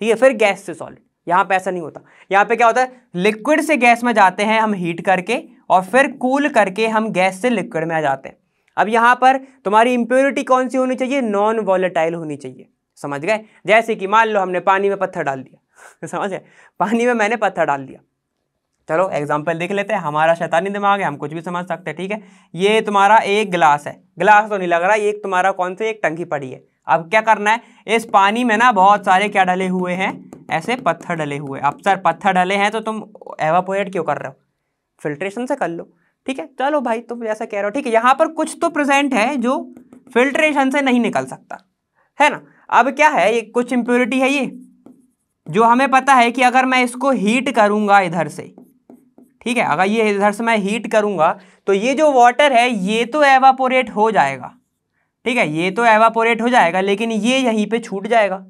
ठीक है फिर गैस से सॉलिड यहाँ पे ऐसा नहीं होता यहाँ पे क्या होता है लिक्विड से गैस में जाते हैं हम हीट करके और फिर कूल करके हम गैस से लिक्विड में आ जाते हैं अब यहाँ पर तुम्हारी इम्प्योरिटी कौन सी होनी चाहिए नॉन वॉलेटाइल होनी चाहिए समझ गए जैसे कि मान लो हमने पानी में पत्थर डाल दिया समझ गए पानी में मैंने पत्थर डाल दिया चलो एग्जाम्पल देख लेते हैं हमारा शैतानी दिमाग है हम कुछ भी समझ सकते हैं ठीक है ये तुम्हारा एक गिलास है गिलास तो नहीं लग रहा ये तुम्हारा कौन सी एक टंकी पड़ी है अब क्या करना है इस पानी में ना बहुत सारे क्या डले हुए हैं ऐसे पत्थर डले हुए अब सर पत्थर डले हैं तो तुम एवापोरेट क्यों कर रहे हो फिल्ट्रेशन से कर लो ठीक है चलो भाई तुम जैसा कह रहे हो ठीक है यहाँ पर कुछ तो प्रेजेंट है जो फिल्ट्रेशन से नहीं निकल सकता है ना अब क्या है ये कुछ इम्प्योरिटी है ये जो हमें पता है कि अगर मैं इसको हीट करूँगा इधर से ठीक है अगर ये इधर से मैं हीट करूंगा तो ये जो वाटर है ये तो एवापोरेट हो जाएगा ठीक है ये तो एवापोरेट हो जाएगा लेकिन ये यहीं पे छूट जाएगा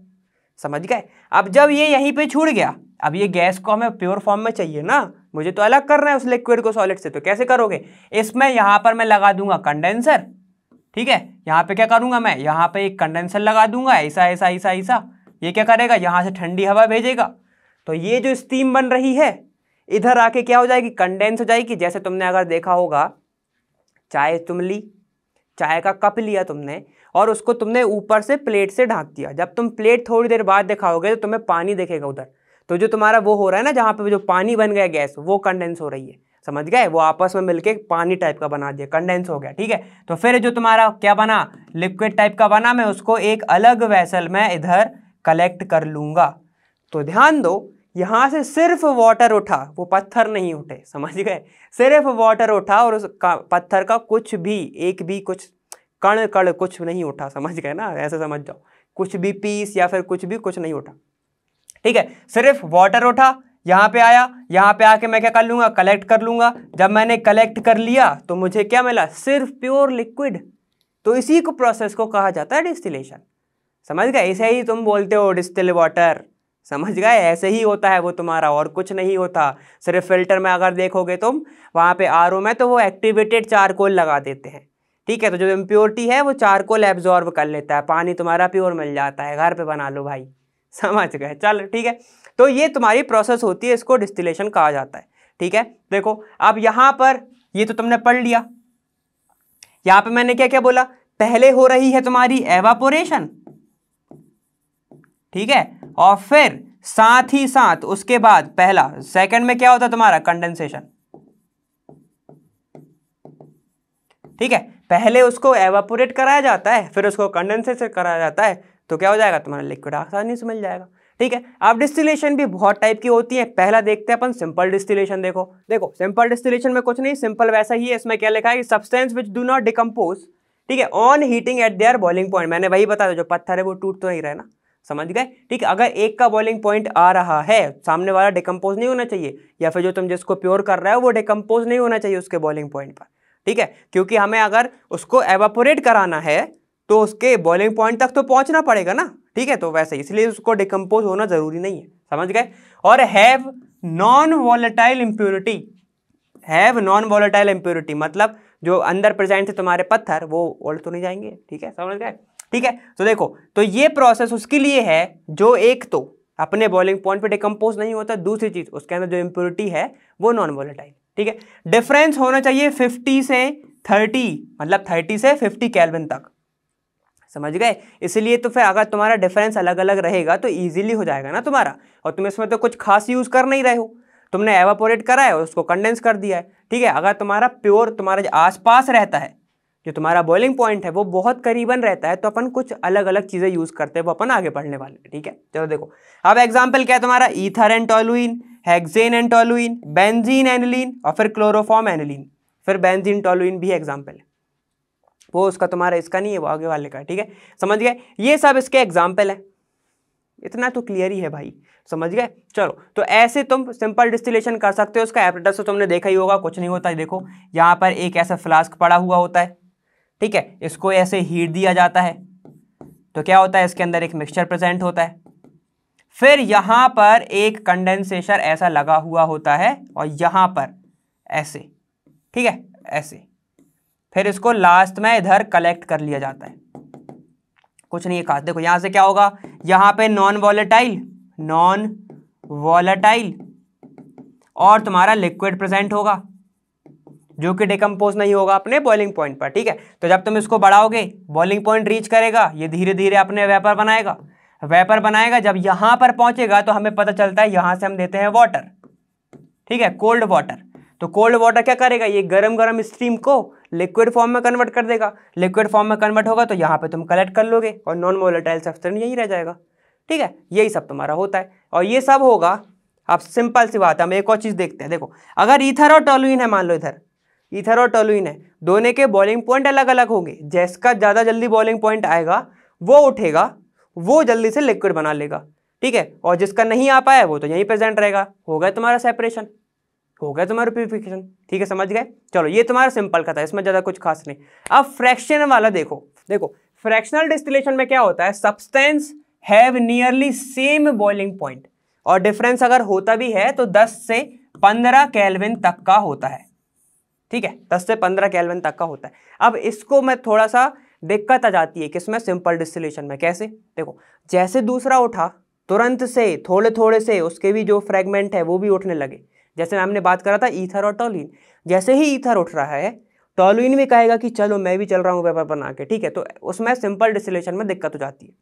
समझ गए अब जब ये यहीं पे छूट गया अब ये गैस को हमें प्योर फॉर्म में चाहिए ना मुझे तो अलग करना है उस लिक्विड को सॉलिड से तो कैसे करोगे इसमें यहाँ पर मैं लगा दूंगा कंडेंसर ठीक है यहाँ पर क्या करूँगा मैं यहाँ पर एक कंडेंसर लगा दूंगा ऐसा ऐसा ऐसा ऐसा ये क्या करेगा यहाँ से ठंडी हवा भेजेगा तो ये जो स्टीम बन रही है इधर आके क्या हो जाएगी कंडेंस हो जाएगी जैसे तुमने अगर देखा होगा चाय तुम ली चाय का कप लिया तुमने और उसको तुमने ऊपर से प्लेट से ढांक दिया जब तुम प्लेट थोड़ी देर बाद दिखाओगे तो तुम्हें पानी देखेगा उधर तो जो तुम्हारा वो हो रहा है ना जहाँ पे जो पानी बन गया गैस वो कंडेंस हो रही है समझ गए वो आपस में मिलके पानी टाइप का बना दिया कंडेंस हो गया ठीक है तो फिर जो तुम्हारा क्या बना लिक्विड टाइप का बना मैं उसको एक अलग वैसल में इधर कलेक्ट कर लूंगा तो ध्यान दो यहाँ से सिर्फ वाटर उठा वो पत्थर नहीं उठे समझ गए सिर्फ वाटर उठा और उस का, पत्थर का कुछ भी एक भी कुछ कण कण कुछ नहीं उठा समझ गए ना ऐसे समझ जाओ कुछ भी पीस या फिर कुछ भी कुछ नहीं उठा ठीक है सिर्फ वाटर उठा यहाँ पे आया यहाँ पे आके मैं क्या कर लूंगा कलेक्ट कर लूंगा जब मैंने कलेक्ट कर लिया तो मुझे क्या मिला सिर्फ प्योर लिक्विड तो इसी को प्रोसेस को कहा जाता है डिस्टिलेशन समझ गए ऐसे ही तुम बोलते हो डिस्टिल वाटर समझ गए ऐसे ही होता है वो तुम्हारा और कुछ नहीं होता सिर्फ फिल्टर में अगर देखोगे तुम वहाँ पे आर में तो वो एक्टिवेटेड चारकोल लगा देते हैं ठीक है तो जो इम्प्योरिटी है वो चारकोल एब्जॉर्ब कर लेता है पानी तुम्हारा प्योर मिल जाता है घर पे बना लो भाई समझ गए चल ठीक है तो ये तुम्हारी प्रोसेस होती है इसको डिस्टिलेशन कहा जाता है ठीक है देखो अब यहाँ पर ये तो तुमने पढ़ लिया यहाँ पे मैंने क्या क्या बोला पहले हो रही है तुम्हारी एवापोरेशन ठीक है और फिर साथ ही साथ उसके बाद पहला सेकंड में क्या होता है तुम्हारा कंडेंसेशन ठीक है पहले उसको एवापोरेट कराया जाता है फिर उसको कंडेंसेशन कराया जाता है तो क्या हो जाएगा तुम्हारा लिक्विड आसानी से मिल जाएगा ठीक है अब डिस्टिलेशन भी बहुत टाइप की होती है पहला देखते हैं अपन सिंपल डिस्टिलेशन देखो देखो सिंपल डिस्टिलेशन में कुछ नहीं सिंपल वैसा ही है इसमें क्या लिखा है substance which do not decompose ठीक है on heating at their boiling point मैंने वही बताया जो पत्थर है वो टूट तो नहीं रहे ना समझ गए ठीक है अगर एक का बॉइलिंग पॉइंट आ रहा है सामने वाला डिकम्पोज नहीं होना चाहिए या फिर जो तुम जिसको प्योर कर रहे हो वो डिकम्पोज नहीं होना चाहिए उसके बॉइलिंग पॉइंट पर ठीक है क्योंकि हमें अगर उसको एवापोरेट कराना है तो उसके बॉइलिंग पॉइंट तक तो पहुंचना पड़ेगा ना ठीक है तो वैसे इसलिए उसको डिकम्पोज होना जरूरी नहीं है समझ गए और have non volatile impurity have non volatile impurity मतलब जो अंदर प्रेजेंट है तुम्हारे पत्थर वो ओल्ड तो नहीं जाएंगे ठीक है समझ गए ठीक है तो देखो तो ये प्रोसेस उसके लिए है जो एक तो अपने बॉलिंग पॉइंट पे डिकम्पोज नहीं होता दूसरी चीज़ उसके अंदर जो इम्प्योरिटी है वो नॉन वोलेटाइल ठीक है डिफरेंस होना चाहिए 50 से 30 मतलब 30 से 50 कैलविन तक समझ गए इसलिए तो फिर अगर तुम्हारा डिफरेंस अलग अलग रहेगा तो ईजिली हो जाएगा ना तुम्हारा और तुम इसमें तो कुछ खास यूज़ कर नहीं रहे हो तुमने एवापोरेट करा है और उसको कंडेंस कर दिया है ठीक है अगर तुम्हारा प्योर तुम्हारे आसपास रहता है जो तुम्हारा बॉइलिंग पॉइंट है वो बहुत करीबन रहता है तो अपन कुछ अलग अलग चीज़ें यूज़ करते हैं वो अपन आगे पढ़ने वाले हैं ठीक है चलो देखो अब एग्जाम्पल क्या है तुम्हारा ether and toluene hexane and toluene benzene aniline और फिर क्लोरोफॉर्म एनिलीन फिर बेंजीन टॉलुइन भी एग्जाम्पल है वो उसका तुम्हारा इसका नहीं है वो आगे वाले का ठीक है समझ गए ये सब इसके एग्जाम्पल है इतना तो क्लियर ही है भाई समझ गए चलो तो ऐसे तुम सिंपल डिस्टिलेशन कर सकते हो उसका एपरेटस तो तुमने देखा ही होगा कुछ नहीं होता देखो यहाँ पर एक ऐसा फ्लास्क पड़ा हुआ होता है ठीक है इसको ऐसे हीट दिया जाता है तो क्या होता है इसके अंदर एक मिक्सचर प्रेजेंट होता है फिर यहां पर एक कंडेंसेशर ऐसा लगा हुआ होता है और यहां पर ऐसे ठीक है ऐसे फिर इसको लास्ट में इधर कलेक्ट कर लिया जाता है कुछ नहीं है खास देखो यहां से क्या होगा यहां पे नॉन वॉलेटाइल नॉन वॉलेटाइल और तुम्हारा लिक्विड प्रेजेंट होगा जो कि डिकम्पोज नहीं होगा अपने बॉइलिंग पॉइंट पर ठीक है तो जब तुम इसको बढ़ाओगे बॉइलिंग पॉइंट रीच करेगा ये धीरे धीरे अपने वेपर बनाएगा वेपर बनाएगा जब यहाँ पर पहुँचेगा तो हमें पता चलता है यहाँ से हम देते हैं वाटर ठीक है कोल्ड वाटर तो कोल्ड वाटर क्या करेगा ये गर्म गर्म स्ट्रीम को लिक्विड फॉर्म में कन्वर्ट कर देगा लिक्विड फॉर्म में कन्वर्ट होगा तो यहाँ पर तुम कलेक्ट कर लोगे और नॉन वोलेटाइल सब्सटेंस यही रह जाएगा ठीक है यही सब तुम्हारा होता है और ये सब होगा अब सिंपल सी बात है हम एक और चीज़ देखते हैं देखो अगर ईथर और टोलुइन है मान लो इधर ईथर और टोलुइन है दोनों के बॉलिंग पॉइंट अलग अलग होंगे जिसका ज़्यादा जल्दी बॉलिंग पॉइंट आएगा वो उठेगा वो जल्दी से लिक्विड बना लेगा ठीक है और जिसका नहीं आ पाया वो तो यहीं प्रेजेंट रहेगा हो गया तुम्हारा सेपरेशन हो गया तुम्हारा प्यूरिफिकेशन ठीक है समझ गए चलो ये तुम्हारा सिंपल का था इसमें ज़्यादा कुछ खास नहीं अब फ्रैक्शन वाला देखो देखो फ्रैक्शनल डिस्टिलेशन में क्या होता है substance have nearly same boiling point और डिफरेंस अगर होता भी है तो 10 से 15 कैलविन तक का होता है ठीक है दस से पंद्रह कैलविन तक का होता है अब इसको मैं थोड़ा सा दिक्कत आ जाती है किसमें सिंपल डिस्टिलेशन में कैसे देखो जैसे दूसरा उठा तुरंत से थोड़े थोड़े से उसके भी जो फ्रेगमेंट है वो भी उठने लगे जैसे हमने बात करा था ईथर और टॉलिन जैसे ही ईथर उठ रहा है टॉलिन भी कहेगा कि चलो मैं भी चल रहा हूँ पेपर बना के ठीक है तो उसमें सिंपल डिस्टिलेशन में दिक्कत हो जाती है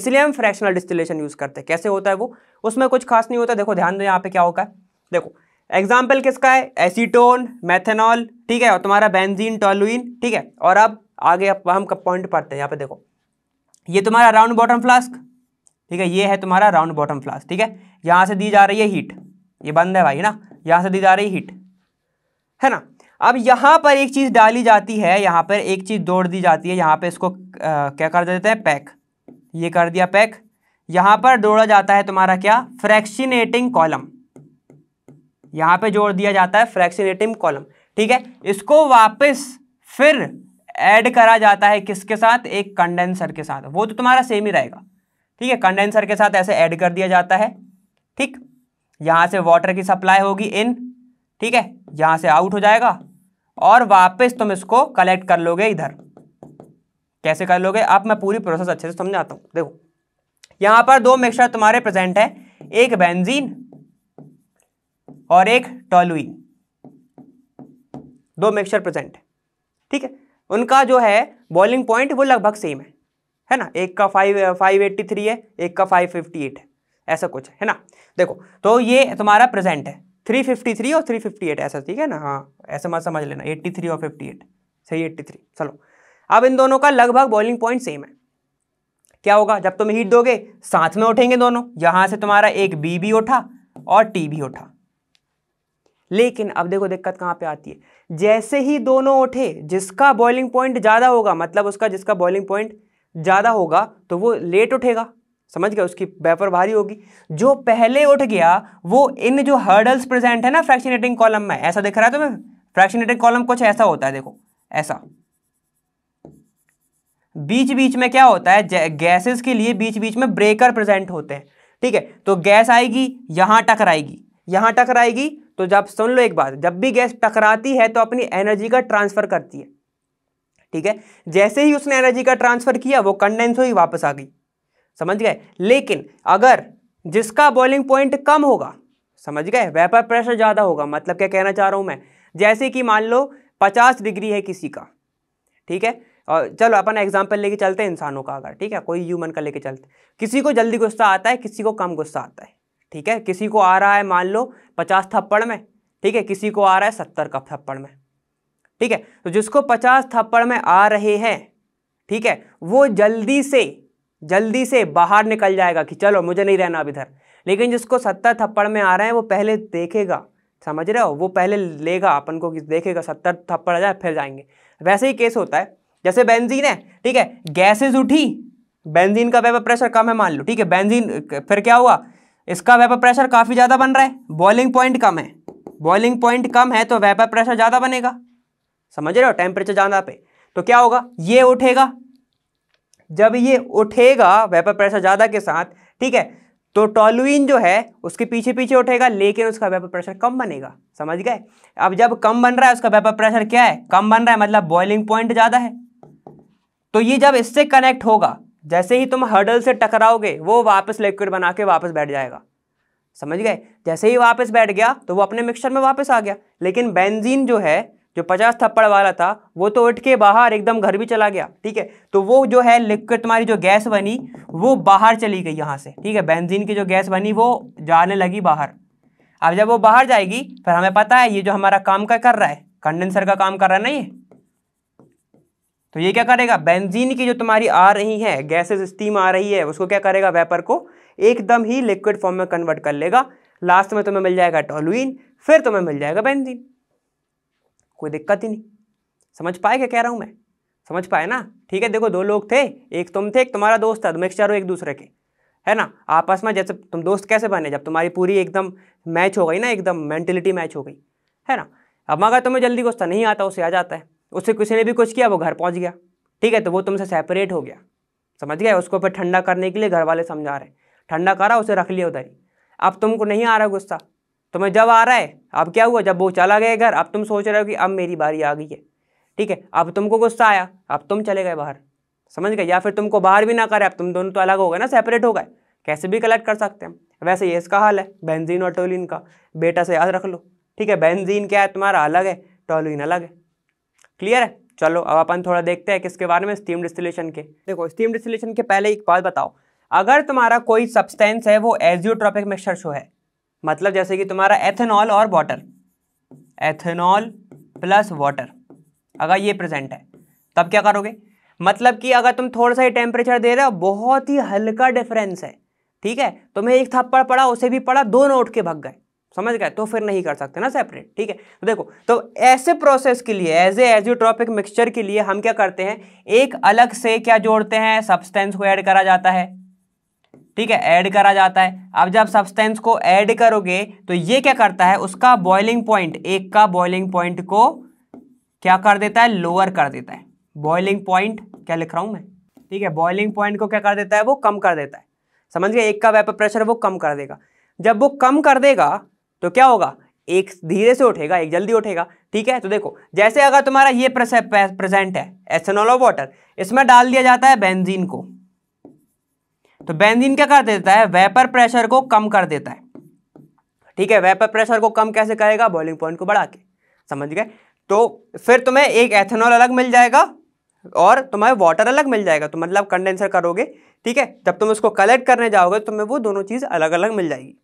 इसलिए हम फ्रैक्शनल डिस्टिलेशन यूज़ करते हैं कैसे होता है वो उसमें कुछ खास नहीं होता देखो ध्यान दें यहाँ पे क्या होगा देखो एग्जाम्पल किसका है एसीटोन मैथेनॉल ठीक है और तुम्हारा बेंजीन टोलुइन ठीक है और अब आगे अब हम पॉइंट पढ़ते हैं यहाँ पे देखो ये तुम्हारा राउंड बॉटम फ्लास्क ठीक है ये है तुम्हारा राउंड बॉटम फ्लास्क ठीक है यहाँ से दी जा रही है हीट ये बंद है भाई ना यहाँ से दी जा रही हीट है ना अब यहाँ पर एक चीज़ डाली जाती है यहाँ पर एक चीज़ दौड़ दी जाती है यहाँ पर इसको आ, क्या कर देते हैं पैक ये कर दिया पैक यहाँ पर दौड़ा जाता है तुम्हारा क्या फ्रैक्शीनेटिंग कॉलम यहाँ पे जोड़ दिया जाता है फ्रैक्सीनेटिंग कॉलम ठीक है इसको वापस फिर ऐड करा जाता है किसके साथ एक कंडेंसर के साथ वो तो तुम्हारा सेम ही रहेगा ठीक है कंडेंसर के साथ ऐसे ऐड कर दिया जाता है ठीक यहाँ से वाटर की सप्लाई होगी इन ठीक है यहाँ से आउट हो जाएगा और वापस तुम इसको कलेक्ट कर लोगे इधर कैसे कर लोगे अब मैं पूरी प्रोसेस अच्छे से समझाता हूँ देखो यहाँ पर दो मिक्सचर तुम्हारे प्रेजेंट है एक बेंजीन और एक टॉलुइन दो मिक्सचर प्रेजेंट है ठीक है उनका जो है बॉइलिंग पॉइंट वो लगभग सेम है है ना एक का फाइव फाइव एट्टी थ्री है एक का फाइव फिफ्टी एट है ऐसा कुछ है ना देखो तो ये तुम्हारा प्रेजेंट है थ्री फिफ्टी थ्री और थ्री फिफ्टी एट ऐसा ठीक है ना हाँ ऐसा मत समझ लेना एट्टी थ्री और फिफ्टी एट सही एट्टी थ्री चलो अब इन दोनों का लगभग बॉइलिंग पॉइंट सेम है क्या होगा जब तुम हीट दोगे साथ में उठेंगे दोनों यहाँ से तुम्हारा एक बी भी उठा और टी भी उठा लेकिन अब देखो दिक्कत कहाँ पे आती है जैसे ही दोनों उठे जिसका बॉइलिंग पॉइंट ज़्यादा होगा मतलब उसका जिसका बॉइलिंग पॉइंट ज़्यादा होगा तो वो लेट उठेगा समझ गया उसकी वेपर भारी होगी जो पहले उठ गया वो इन जो हर्डल्स प्रेजेंट है ना फ्रैक्शनेटिंग कॉलम में ऐसा दिख रहा है तुम्हें फ्रैक्शनेटिंग कॉलम कुछ ऐसा होता है देखो ऐसा बीच बीच में क्या होता है गैसेस के लिए बीच बीच में ब्रेकर प्रेजेंट होते हैं ठीक है तो गैस आएगी यहां टकराएगी यहाँ टकराएगी तो जब सुन लो एक बात जब भी गैस टकराती है तो अपनी एनर्जी का ट्रांसफर करती है ठीक है जैसे ही उसने एनर्जी का ट्रांसफर किया वो कंडेंस हुई वापस आ गई समझ गए लेकिन अगर जिसका बॉइलिंग पॉइंट कम होगा समझ गए वेपर प्रेशर ज़्यादा होगा मतलब क्या कहना चाह रहा हूँ मैं जैसे कि मान लो पचास डिग्री है किसी का ठीक है और चलो अपन एग्जाम्पल लेके चलते हैं इंसानों का अगर ठीक है कोई ह्यूमन का लेके चलते किसी को जल्दी गुस्सा आता है किसी को कम गुस्सा आता है ठीक है किसी को आ रहा है मान लो पचास थप्पड़ में ठीक है किसी को आ रहा है सत्तर का थप्पड़ में ठीक है तो जिसको पचास थप्पड़ में आ रहे हैं ठीक है वो जल्दी से जल्दी से बाहर निकल जाएगा कि चलो मुझे नहीं रहना अब इधर लेकिन जिसको सत्तर थप्पड़ में आ रहे हैं वो पहले देखेगा समझ रहे हो वो पहले लेगा अपन को देखेगा सत्तर थप्पड़ आ जाए फिर जाएंगे वैसे ही केस होता है जैसे बेंजीन है ठीक है गैसेज उठी बेंजीन का वेपर प्रेशर कम है मान लो ठीक है बेंजीन फिर क्या हुआ इसका वेपर प्रेशर काफ़ी ज़्यादा बन रहा है बॉइलिंग पॉइंट कम है बॉइलिंग पॉइंट कम है तो वेपर प्रेशर ज़्यादा बनेगा समझ रहे हो टेम्परेचर ज़्यादा पे तो क्या होगा ये उठेगा जब ये उठेगा वेपर प्रेशर ज़्यादा के साथ ठीक है तो टॉलुइन जो है उसके पीछे पीछे उठेगा लेकिन उसका वेपर प्रेशर कम बनेगा समझ गए अब जब कम बन रहा है उसका वेपर प्रेशर क्या है कम बन रहा है मतलब बॉइलिंग पॉइंट ज़्यादा है तो ये जब इससे कनेक्ट होगा जैसे ही तुम हर्डल से टकराओगे वो वापस लिक्विड बना के वापस बैठ जाएगा समझ गए जैसे ही वापस बैठ गया तो वो अपने मिक्सचर में वापस आ गया लेकिन बेंजीन जो है जो पचास थप्पड़ वाला था वो तो उठ के बाहर एकदम घर भी चला गया ठीक है तो वो जो है लिक्विड तुम्हारी जो गैस बनी वो बाहर चली गई यहाँ से ठीक है बेंजीन की जो गैस बनी वो जाने लगी बाहर अब जब वो बाहर जाएगी फिर हमें पता है ये जो हमारा काम का कर रहा है कंडेंसर का काम कर रहा है ना ये तो ये क्या करेगा बेंजीन की जो तुम्हारी आ रही है गैसेस स्टीम आ रही है उसको क्या करेगा वेपर को एकदम ही लिक्विड फॉर्म में कन्वर्ट कर लेगा लास्ट में तुम्हें मिल जाएगा टोलुइन फिर तुम्हें मिल जाएगा बेंजीन कोई दिक्कत ही नहीं समझ पाए क्या कह रहा हूँ मैं समझ पाए ना ठीक है देखो दो लोग थे एक तुम थे एक तुम्हारा दोस्त था मिक्सचर हो एक दूसरे के है ना आपस में जैसे तुम दोस्त कैसे बने जब तुम्हारी पूरी एकदम मैच हो गई ना एकदम मैंटिलिटी मैच हो गई है ना अब मगर तुम्हें जल्दी गुस्सा तो नहीं आता उसे आ जाता है उससे किसी ने भी कुछ किया वो घर पहुंच गया ठीक है तो वो तुमसे सेपरेट हो गया समझ गया उसको फिर ठंडा करने के लिए घर वाले समझा रहे ठंडा करा उसे रख लिया उधर ही अब तुमको नहीं आ रहा गुस्सा तुम्हें जब आ रहा है अब क्या हुआ जब वो चला गया घर अब तुम सोच रहे हो कि अब मेरी बारी आ गई है ठीक है अब तुमको गुस्सा आया अब तुम चले गए बाहर समझ गए या फिर तुमको बाहर भी ना करे अब तुम दोनों तो अलग हो गए ना सेपरेट हो गए कैसे भी कलेक्ट कर सकते हैं वैसे ये इसका हाल है बेंजीन और टोलिन का बेटा से याद रख लो ठीक है बेंजीन क्या है तुम्हारा अलग है टोलिन अलग है क्लियर है चलो अब अपन थोड़ा देखते हैं किसके बारे में स्टीम डिस्टिलेशन के देखो स्टीम डिस्टिलेशन के पहले एक बात बताओ अगर तुम्हारा कोई सब्सटेंस है वो एजियोट्रॉपिक मिक्सचर शो है मतलब जैसे कि तुम्हारा एथेनॉल और वाटर एथेनॉल प्लस वाटर अगर ये प्रेजेंट है तब क्या करोगे मतलब कि अगर तुम थोड़ा सा ही टेम्परेचर दे रहे हो बहुत ही हल्का डिफरेंस है ठीक है तुम्हें एक थप्पड़ पड़ा उसे भी पड़ा दो नोट के भग गए समझ गए तो फिर नहीं कर सकते ना सेपरेट ठीक है तो देखो तो ऐसे प्रोसेस के लिए एज ए एजियोट्रॉपिक मिक्सचर के लिए हम क्या करते हैं एक अलग से क्या जोड़ते हैं सब्सटेंस को ऐड करा जाता है ठीक है ऐड करा जाता है अब जब सब्सटेंस को ऐड करोगे तो ये क्या करता है उसका बॉइलिंग पॉइंट एक का बॉइलिंग पॉइंट को क्या कर देता है लोअर कर देता है बॉइलिंग पॉइंट क्या लिख रहा हूं मैं ठीक है बॉइलिंग पॉइंट को क्या कर देता है वो कम कर देता है समझ गया एक का वेपर प्रेशर वो कम कर देगा जब वो कम कर देगा तो क्या होगा एक धीरे से उठेगा एक जल्दी उठेगा ठीक है तो देखो जैसे अगर तुम्हारा ये प्रेजेंट है एथेनॉल और वाटर इसमें डाल दिया जाता है बेंजीन को तो बेंजीन क्या कर देता है वेपर प्रेशर को कम कर देता है ठीक है वेपर प्रेशर को कम कैसे करेगा बॉइलिंग पॉइंट को बढ़ा के समझ गए तो फिर तुम्हें एक एथेनॉल अलग मिल जाएगा और तुम्हें वाटर अलग मिल जाएगा तो मतलब कंडेंसर करोगे ठीक है जब तुम उसको कलेक्ट करने जाओगे तो तुम्हें वो दोनों चीज़ अलग अलग मिल जाएगी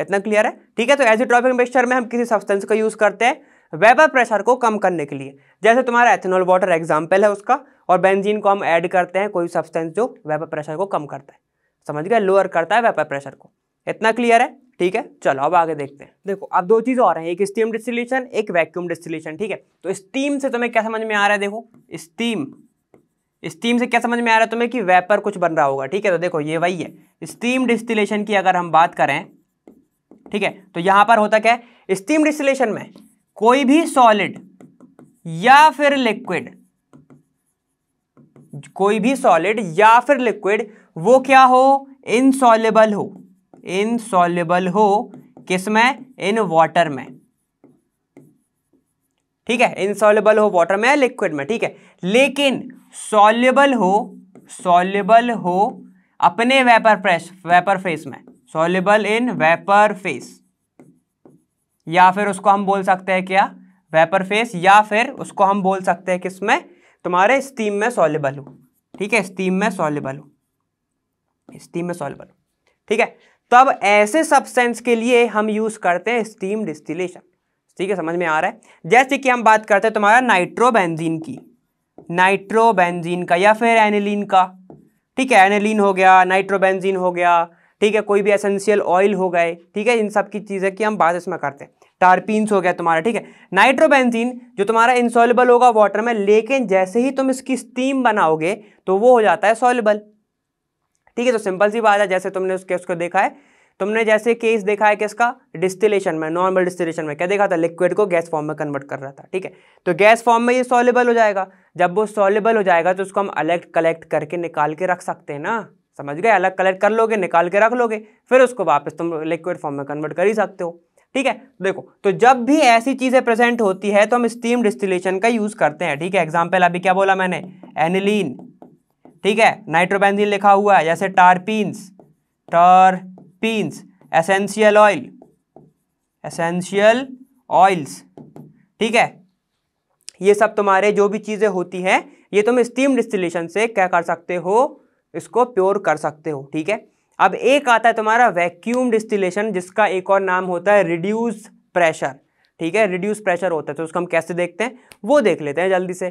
इतना क्लियर है ठीक है तो ट्रॉपिक मिक्सचर में हम किसी सब्सटेंस का यूज़ करते हैं वेपर प्रेशर को कम करने के लिए जैसे तुम्हारा एथेनॉल वाटर एग्जाम्पल है उसका और बेंजीन को हम ऐड करते हैं कोई सब्सटेंस जो वेपर प्रेशर को कम करता है समझ गया लोअर करता है वेपर प्रेशर को इतना क्लियर है ठीक है चलो अब आगे देखते हैं देखो अब दो चीज़ और हैं एक स्टीम डिस्टिलेशन एक वैक्यूम डिस्टिलेशन ठीक है तो स्टीम से तुम्हें क्या समझ में आ रहा है देखो स्टीम स्टीम से क्या समझ में आ रहा है तुम्हें कि वेपर कुछ बन रहा होगा ठीक है तो देखो ये वही है स्टीम डिस्टिलेशन की अगर हम बात करें ठीक है तो यहां पर होता क्या है स्टीम डिस्टिलेशन में कोई भी सॉलिड या फिर लिक्विड कोई भी सॉलिड या फिर लिक्विड वो क्या हो इनसॉलेबल हो इनसॉलेबल हो किस में इन वाटर में ठीक है इनसॉलेबल हो वाटर में लिक्विड में ठीक है लेकिन सॉल्युबल हो सॉल्युबल हो अपने वेपर प्रेस वेपर फेस में सोलेबल इन वेपर फेस या फिर उसको हम बोल सकते हैं क्या वेपर फेस या फिर उसको हम बोल सकते हैं किसमें तुम्हारे स्टीम में सोलेबल हो ठीक है स्टीम में सोलेबल हो स्टीम में सोलेबल हो ठीक है तब ऐसे सब्सटेंस के लिए हम यूज करते हैं स्टीम डिस्टिलेशन ठीक है समझ में आ रहा है जैसे कि हम बात करते हैं तुम्हारा नाइट्रोबेंजीन की नाइट्रोबेंजीन का या फिर एनिलीन का ठीक है एनिलीन हो गया नाइट्रोबेंजीन हो गया ठीक है कोई भी एसेंशियल ऑयल हो गए ठीक है इन सब की चीज़ें की हम बात इसमें करते हैं टारपीन्स हो गया तुम्हारा ठीक है नाइट्रोबेंजीन जो तुम्हारा इंसॉलेबल होगा वाटर में लेकिन जैसे ही तुम इसकी स्टीम बनाओगे तो वो हो जाता है सॉलेबल ठीक है तो सिंपल सी बात है जैसे तुमने उसके उसको देखा है तुमने जैसे केस देखा है किसका डिस्टिलेशन में नॉर्मल डिस्टिलेशन में क्या देखा था लिक्विड को गैस फॉर्म में कन्वर्ट कर रहा था ठीक है तो गैस फॉर्म में ये सॉलेबल हो जाएगा जब वो सॉलेबल हो जाएगा तो उसको हम अलेक्ट कलेक्ट करके निकाल के रख सकते हैं ना समझ गए अलग कलर कर लोगे निकाल के रख लोगे फिर उसको वापस तुम लिक्विड फॉर्म में कन्वर्ट कर ही सकते हो ठीक है देखो तो जब भी ऐसी चीज़ें प्रेजेंट होती है तो हम स्टीम डिस्टिलेशन का यूज़ करते हैं ठीक है एग्जाम्पल अभी क्या बोला मैंने एनिलीन ठीक है नाइट्रोबेंजीन लिखा हुआ है जैसे terpenes terpenes essential oil essential oils ठीक है ये सब तुम्हारे जो भी चीज़ें होती हैं ये तुम स्टीम डिस्टिलेशन से क्या कर सकते हो इसको प्योर कर सकते हो ठीक है अब एक आता है तुम्हारा वैक्यूम डिस्टिलेशन जिसका एक और नाम होता है रिड्यूस प्रेशर ठीक है रिड्यूस प्रेशर होता है तो उसको हम कैसे देखते हैं वो देख लेते हैं जल्दी से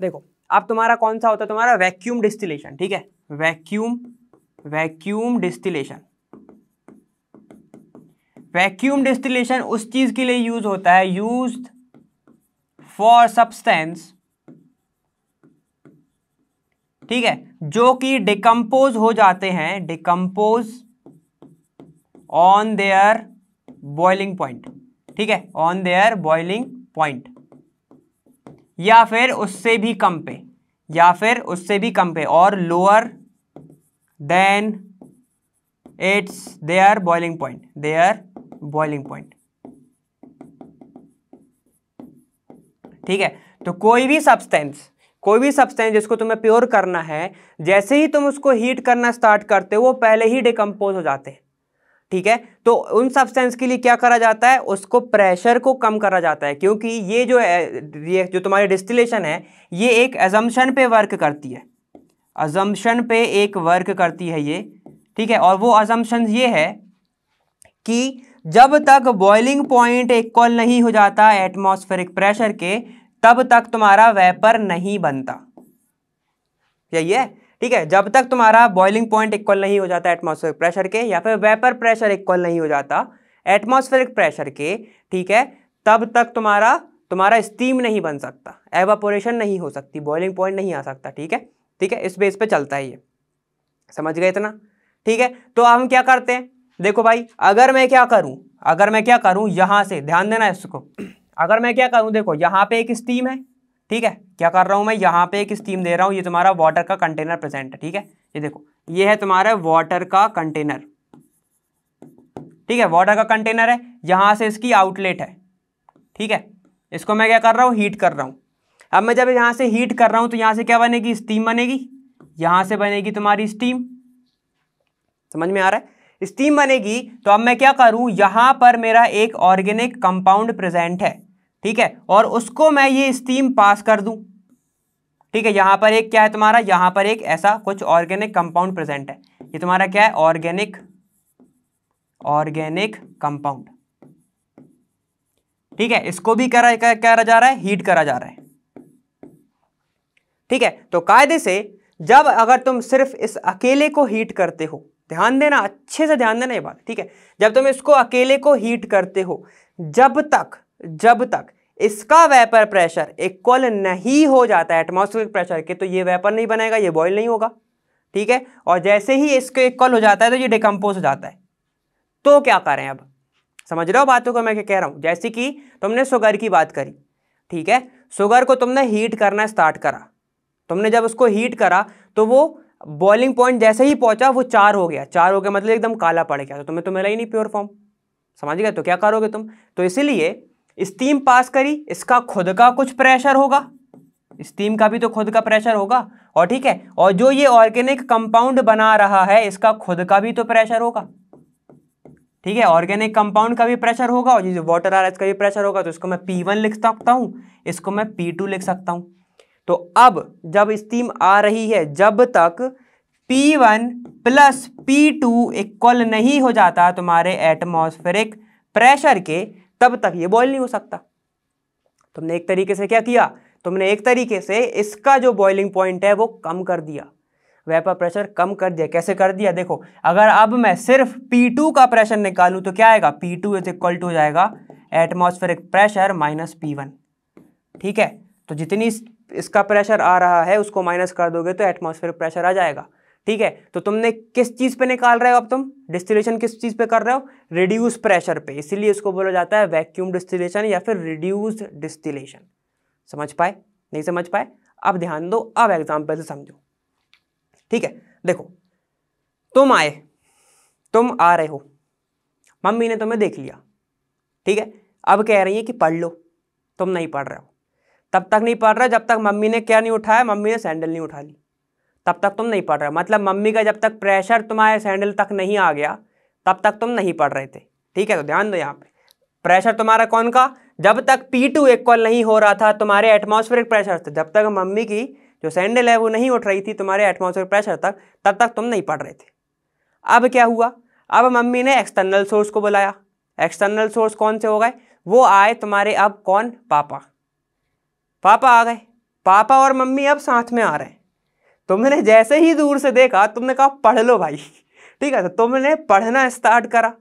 देखो अब तुम्हारा कौन सा होता है तुम्हारा वैक्यूम डिस्टिलेशन ठीक है vacuum vacuum distillation vacuum distillation उस चीज के लिए यूज होता है यूज फॉर सब्सटेंस ठीक है जो कि डिकम्पोज हो जाते हैं decompose on their boiling point ठीक है ऑन देयर बॉइलिंग पॉइंट या फिर उससे भी कम पे या फिर उससे भी कम पे और lower than its their boiling point their boiling point ठीक है तो कोई भी सब्सटेंस कोई भी सब्सटेंस जिसको तुम्हें प्योर करना है जैसे ही तुम उसको हीट करना स्टार्ट करते हो वो पहले ही डिकम्पोज हो जाते हैं ठीक है तो उन सब्सटेंस के लिए क्या करा जाता है उसको प्रेशर को कम करा जाता है क्योंकि ये जो ये जो तुम्हारी डिस्टिलेशन है ये एक एजम्पन पे वर्क करती है अजम्पन पे एक वर्क करती है ये ठीक है और वो अजम्पन ये है कि जब तक बॉइलिंग पॉइंट इक्वल नहीं हो जाता एटमॉस्फेरिक प्रेशर के तब तक तुम्हारा वेपर नहीं बनता यही है ठीक है जब तक तुम्हारा बॉइलिंग पॉइंट इक्वल नहीं हो जाता एटमॉस्फेरिक प्रेशर के या फिर वेपर प्रेशर इक्वल नहीं हो जाता एटमॉस्फेरिक प्रेशर के ठीक है तब तक तुम्हारा तुम्हारा स्टीम नहीं बन सकता एवापोरेशन नहीं हो सकती बॉइलिंग पॉइंट नहीं आ सकता ठीक है ठीक है इस बेस पे चलता है ये समझ गए इतना ठीक है तो हम क्या करते हैं देखो भाई अगर मैं क्या करूं अगर मैं क्या करूं यहां से ध्यान देना इसको अगर मैं क्या करूं देखो यहाँ पे एक स्टीम है ठीक है क्या कर रहा हूं मैं यहाँ पे एक स्टीम दे रहा हूँ ये तुम्हारा वाटर का कंटेनर प्रेजेंट है ठीक है ये देखो ये है तुम्हारा वाटर का कंटेनर ठीक है वाटर का कंटेनर है यहां से इसकी आउटलेट है ठीक है इसको मैं क्या कर रहा हूँ हीट कर रहा हूँ अब मैं जब यहाँ से हीट कर रहा हूँ तो यहाँ से क्या बनेगी स्टीम बनेगी यहाँ से बनेगी तुम्हारी स्टीम समझ में आ रहा है स्टीम बनेगी तो अब मैं क्या करूँ यहाँ पर मेरा एक ऑर्गेनिक कंपाउंड प्रेजेंट है ठीक है और उसको मैं ये स्टीम पास कर दूं ठीक है यहां पर एक क्या है तुम्हारा यहां पर एक ऐसा कुछ ऑर्गेनिक कंपाउंड प्रेजेंट है ये तुम्हारा क्या है ऑर्गेनिक ऑर्गेनिक कंपाउंड ठीक है इसको भी करा करा, करा जा रहा है हीट करा जा रहा है ठीक है तो कायदे से जब अगर तुम सिर्फ इस अकेले को हीट करते हो ध्यान देना अच्छे से ध्यान देना ये बात ठीक है जब तुम इसको अकेले को हीट करते हो जब तक जब तक इसका वेपर प्रेशर इक्वल नहीं हो जाता है एटमोस्फेरिक प्रेशर के तो ये वेपर नहीं बनेगा ये बॉयल नहीं होगा ठीक है और जैसे ही इसके इक्वल हो जाता है तो ये डिकम्पोज हो जाता है तो क्या करें अब समझ रहे हो बातों को मैं क्या कह रहा हूँ जैसे कि तुमने शुगर की बात करी ठीक है शुगर को तुमने हीट करना स्टार्ट करा तुमने जब उसको हीट करा तो वो बॉइलिंग पॉइंट जैसे ही पहुंचा वो चार हो गया चार हो गया मतलब एकदम काला पड़ गया तो तुम्हें तो मिला ही नहीं प्योर फॉर्म समझ गए तो क्या करोगे तुम तो इसीलिए स्टीम पास करी इसका खुद का कुछ प्रेशर होगा स्टीम का भी तो खुद का प्रेशर होगा और ठीक है और जो ये ऑर्गेनिक कंपाउंड बना रहा है इसका खुद का भी तो प्रेशर होगा ठीक है ऑर्गेनिक कंपाउंड का भी प्रेशर होगा और जो वाटर आर का भी प्रेशर होगा तो इसको मैं पी वन लिख सकता हूँ इसको मैं पी टू लिख सकता हूँ तो अब जब स्टीम आ रही है जब तक P one plus P two equal नहीं हो जाता तुम्हारे एटमोस्फेरिक प्रेशर के तब तक ये बॉयल नहीं हो सकता तुमने एक तरीके से क्या किया तुमने एक तरीके से इसका जो बॉइलिंग पॉइंट है वो कम कर दिया वेपर प्रेशर कम कर दिया कैसे कर दिया देखो अगर अब मैं सिर्फ P2 का प्रेशर निकालूं तो क्या आएगा P2 two is equal to हो जाएगा atmospheric pressure minus P one ठीक है तो जितनी इसका प्रेशर आ रहा है उसको माइनस कर दोगे तो एटमोस्फेरिक प्रेशर आ जाएगा ठीक है तो तुमने किस चीज़ पे निकाल रहे हो अब तुम डिस्टिलेशन किस चीज़ पे कर रहे हो रिड्यूस प्रेशर पे इसीलिए इसको बोला जाता है वैक्यूम डिस्टिलेशन या फिर रिड्यूस डिस्टिलेशन समझ पाए नहीं समझ पाए अब ध्यान दो अब एग्जाम्पल से समझो ठीक है देखो तुम आए तुम आ रहे हो मम्मी ने तुम्हें देख लिया ठीक है अब कह रही है कि पढ़ लो तुम नहीं पढ़ रहे हो तब तक नहीं पढ़ रहे जब तक मम्मी ने क्या नहीं उठाया मम्मी ने सैंडल नहीं उठा ली तब तक तुम नहीं पढ़ रहे मतलब मम्मी का जब तक प्रेशर तुम्हारे सैंडल तक नहीं आ गया तब तक तुम नहीं पढ़ रहे थे ठीक है तो ध्यान दो यहाँ पे प्रेशर तुम्हारा कौन का जब तक पी टू इक्वल नहीं हो रहा था तुम्हारे एटमॉस्फेरिक प्रेशर से जब तक मम्मी की जो सैंडल है वो नहीं उठ रही थी तुम्हारे एटमॉस्फेरिक प्रेशर तक तब तक तुम नहीं पढ़ रहे थे अब क्या हुआ अब मम्मी ने एक्सटर्नल सोर्स को बुलाया एक्सटर्नल सोर्स कौन से हो गए वो आए तुम्हारे अब कौन पापा पापा आ गए पापा और मम्मी अब साथ में आ रहे हैं तुमने जैसे ही दूर से देखा तुमने कहा पढ़ लो भाई ठीक है तो तुमने पढ़ना स्टार्ट करा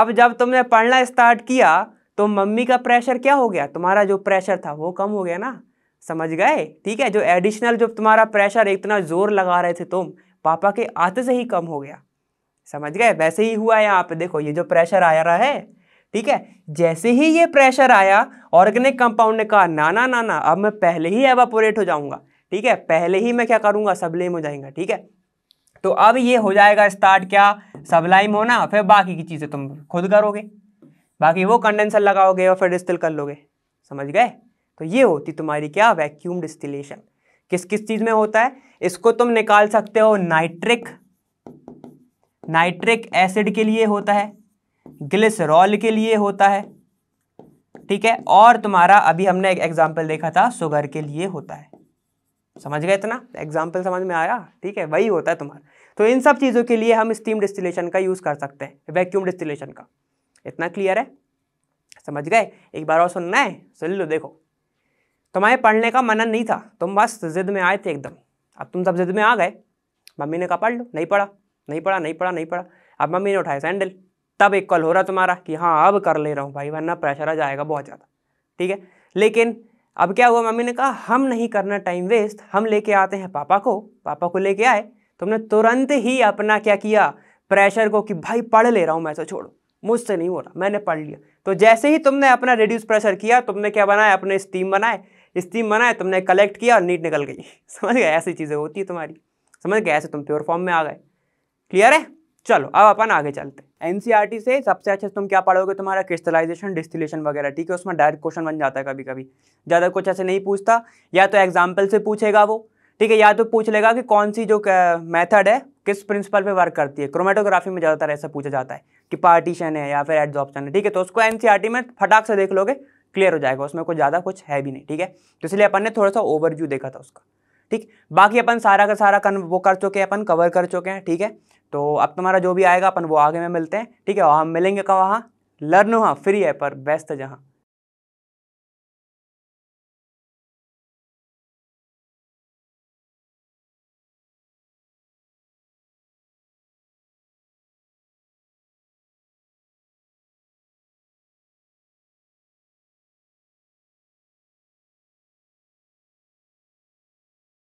अब जब तुमने पढ़ना स्टार्ट किया तो मम्मी का प्रेशर क्या हो गया तुम्हारा जो प्रेशर था वो कम हो गया ना समझ गए ठीक है जो एडिशनल जो तुम्हारा प्रेशर इतना जोर लगा रहे थे तुम पापा के आते से ही कम हो गया समझ गए वैसे ही हुआ है यहाँ पे देखो ये जो प्रेशर आया रहा है ठीक है जैसे ही ये प्रेशर आया ऑर्गेनिक कंपाउंड ने कहा नाना नाना अब मैं पहले ही एवापोरेट हो जाऊंगा ठीक है पहले ही मैं क्या करूँगा सबलेम हो जाएगा ठीक है तो अब ये हो जाएगा स्टार्ट क्या सबलाइम होना फिर बाकी की चीज़ें तुम खुद करोगे बाकी वो कंडेंसर लगाओगे और फिर डिस्टिल कर लोगे समझ गए तो ये होती तुम्हारी क्या वैक्यूम डिस्टिलेशन किस किस चीज़ में होता है इसको तुम निकाल सकते हो नाइट्रिक नाइट्रिक एसिड के लिए होता है ग्लिसरॉल के लिए होता है ठीक है और तुम्हारा अभी हमने एक एग्जाम्पल देखा था शुगर के लिए होता है समझ गए इतना एग्जाम्पल समझ में आया ठीक है वही होता है तुम्हारा तो इन सब चीज़ों के लिए हम स्टीम डिस्टिलेशन का यूज़ कर सकते हैं वैक्यूम डिस्टिलेशन का इतना क्लियर है समझ गए एक बार और सुनना है सुन लो देखो तुम्हें पढ़ने का मनन नहीं था तुम बस जिद में आए थे एकदम अब तुम सब जिद में आ गए मम्मी ने कहा पढ़ लो नहीं पढ़ा नहीं पढ़ा नहीं पढ़ा नहीं पढ़ा अब मम्मी ने उठाया सैंडल तब एक कॉल हो रहा तुम्हारा कि हाँ अब कर ले रहा हूँ भाई वरना प्रेशर आ जाएगा बहुत ज़्यादा ठीक है लेकिन अब क्या हुआ मम्मी ने कहा हम नहीं करना टाइम वेस्ट हम लेके आते हैं पापा को पापा को लेके आए तुमने तुरंत ही अपना क्या किया प्रेशर को कि भाई पढ़ ले रहा हूँ मैं तो छोड़ो मुझसे नहीं हो रहा मैंने पढ़ लिया तो जैसे ही तुमने अपना रिड्यूस प्रेशर किया तुमने क्या बनाया अपने स्टीम बनाए स्टीम बनाए तुमने कलेक्ट किया और नीट निकल गई समझ गए ऐसी चीज़ें होती है तुम्हारी समझ गए ऐसे तुम प्योर फॉर्म में आ गए क्लियर है चलो अब अपन आगे चलते एनसीईआरटी e से सबसे अच्छा तुम क्या पढ़ोगे तुम्हारा क्रिस्टलाइजेशन डिस्टिलेशन वगैरह ठीक है उसमें डायरेक्ट क्वेश्चन बन जाता है कभी कभी ज़्यादा कुछ ऐसे नहीं पूछता या तो एग्जाम्पल से पूछेगा वो ठीक है या तो पूछ लेगा कि कौन सी जो मेथड है किस प्रिंसिपल पे वर्क करती है क्रोमेटोग्राफी में ज़्यादातर ऐसा पूछा जाता है कि पार्टीशन है या फिर एड्सॉप्शन है ठीक है तो उसको एन e में फटाक से देख लोगे क्लियर हो जाएगा उसमें कुछ ज़्यादा कुछ है भी नहीं ठीक है तो इसलिए अपन ने थोड़ा सा ओवरव्यू देखा था उसका ठीक बाकी अपन सारा का सारा कन वो कर चुके हैं अपन कवर कर चुके हैं ठीक है तो अब तुम्हारा जो भी आएगा अपन वो आगे में मिलते हैं ठीक है और हम मिलेंगे कहाँ वहाँ लर्न हुआ फ्री है पर बेस्ट जहाँ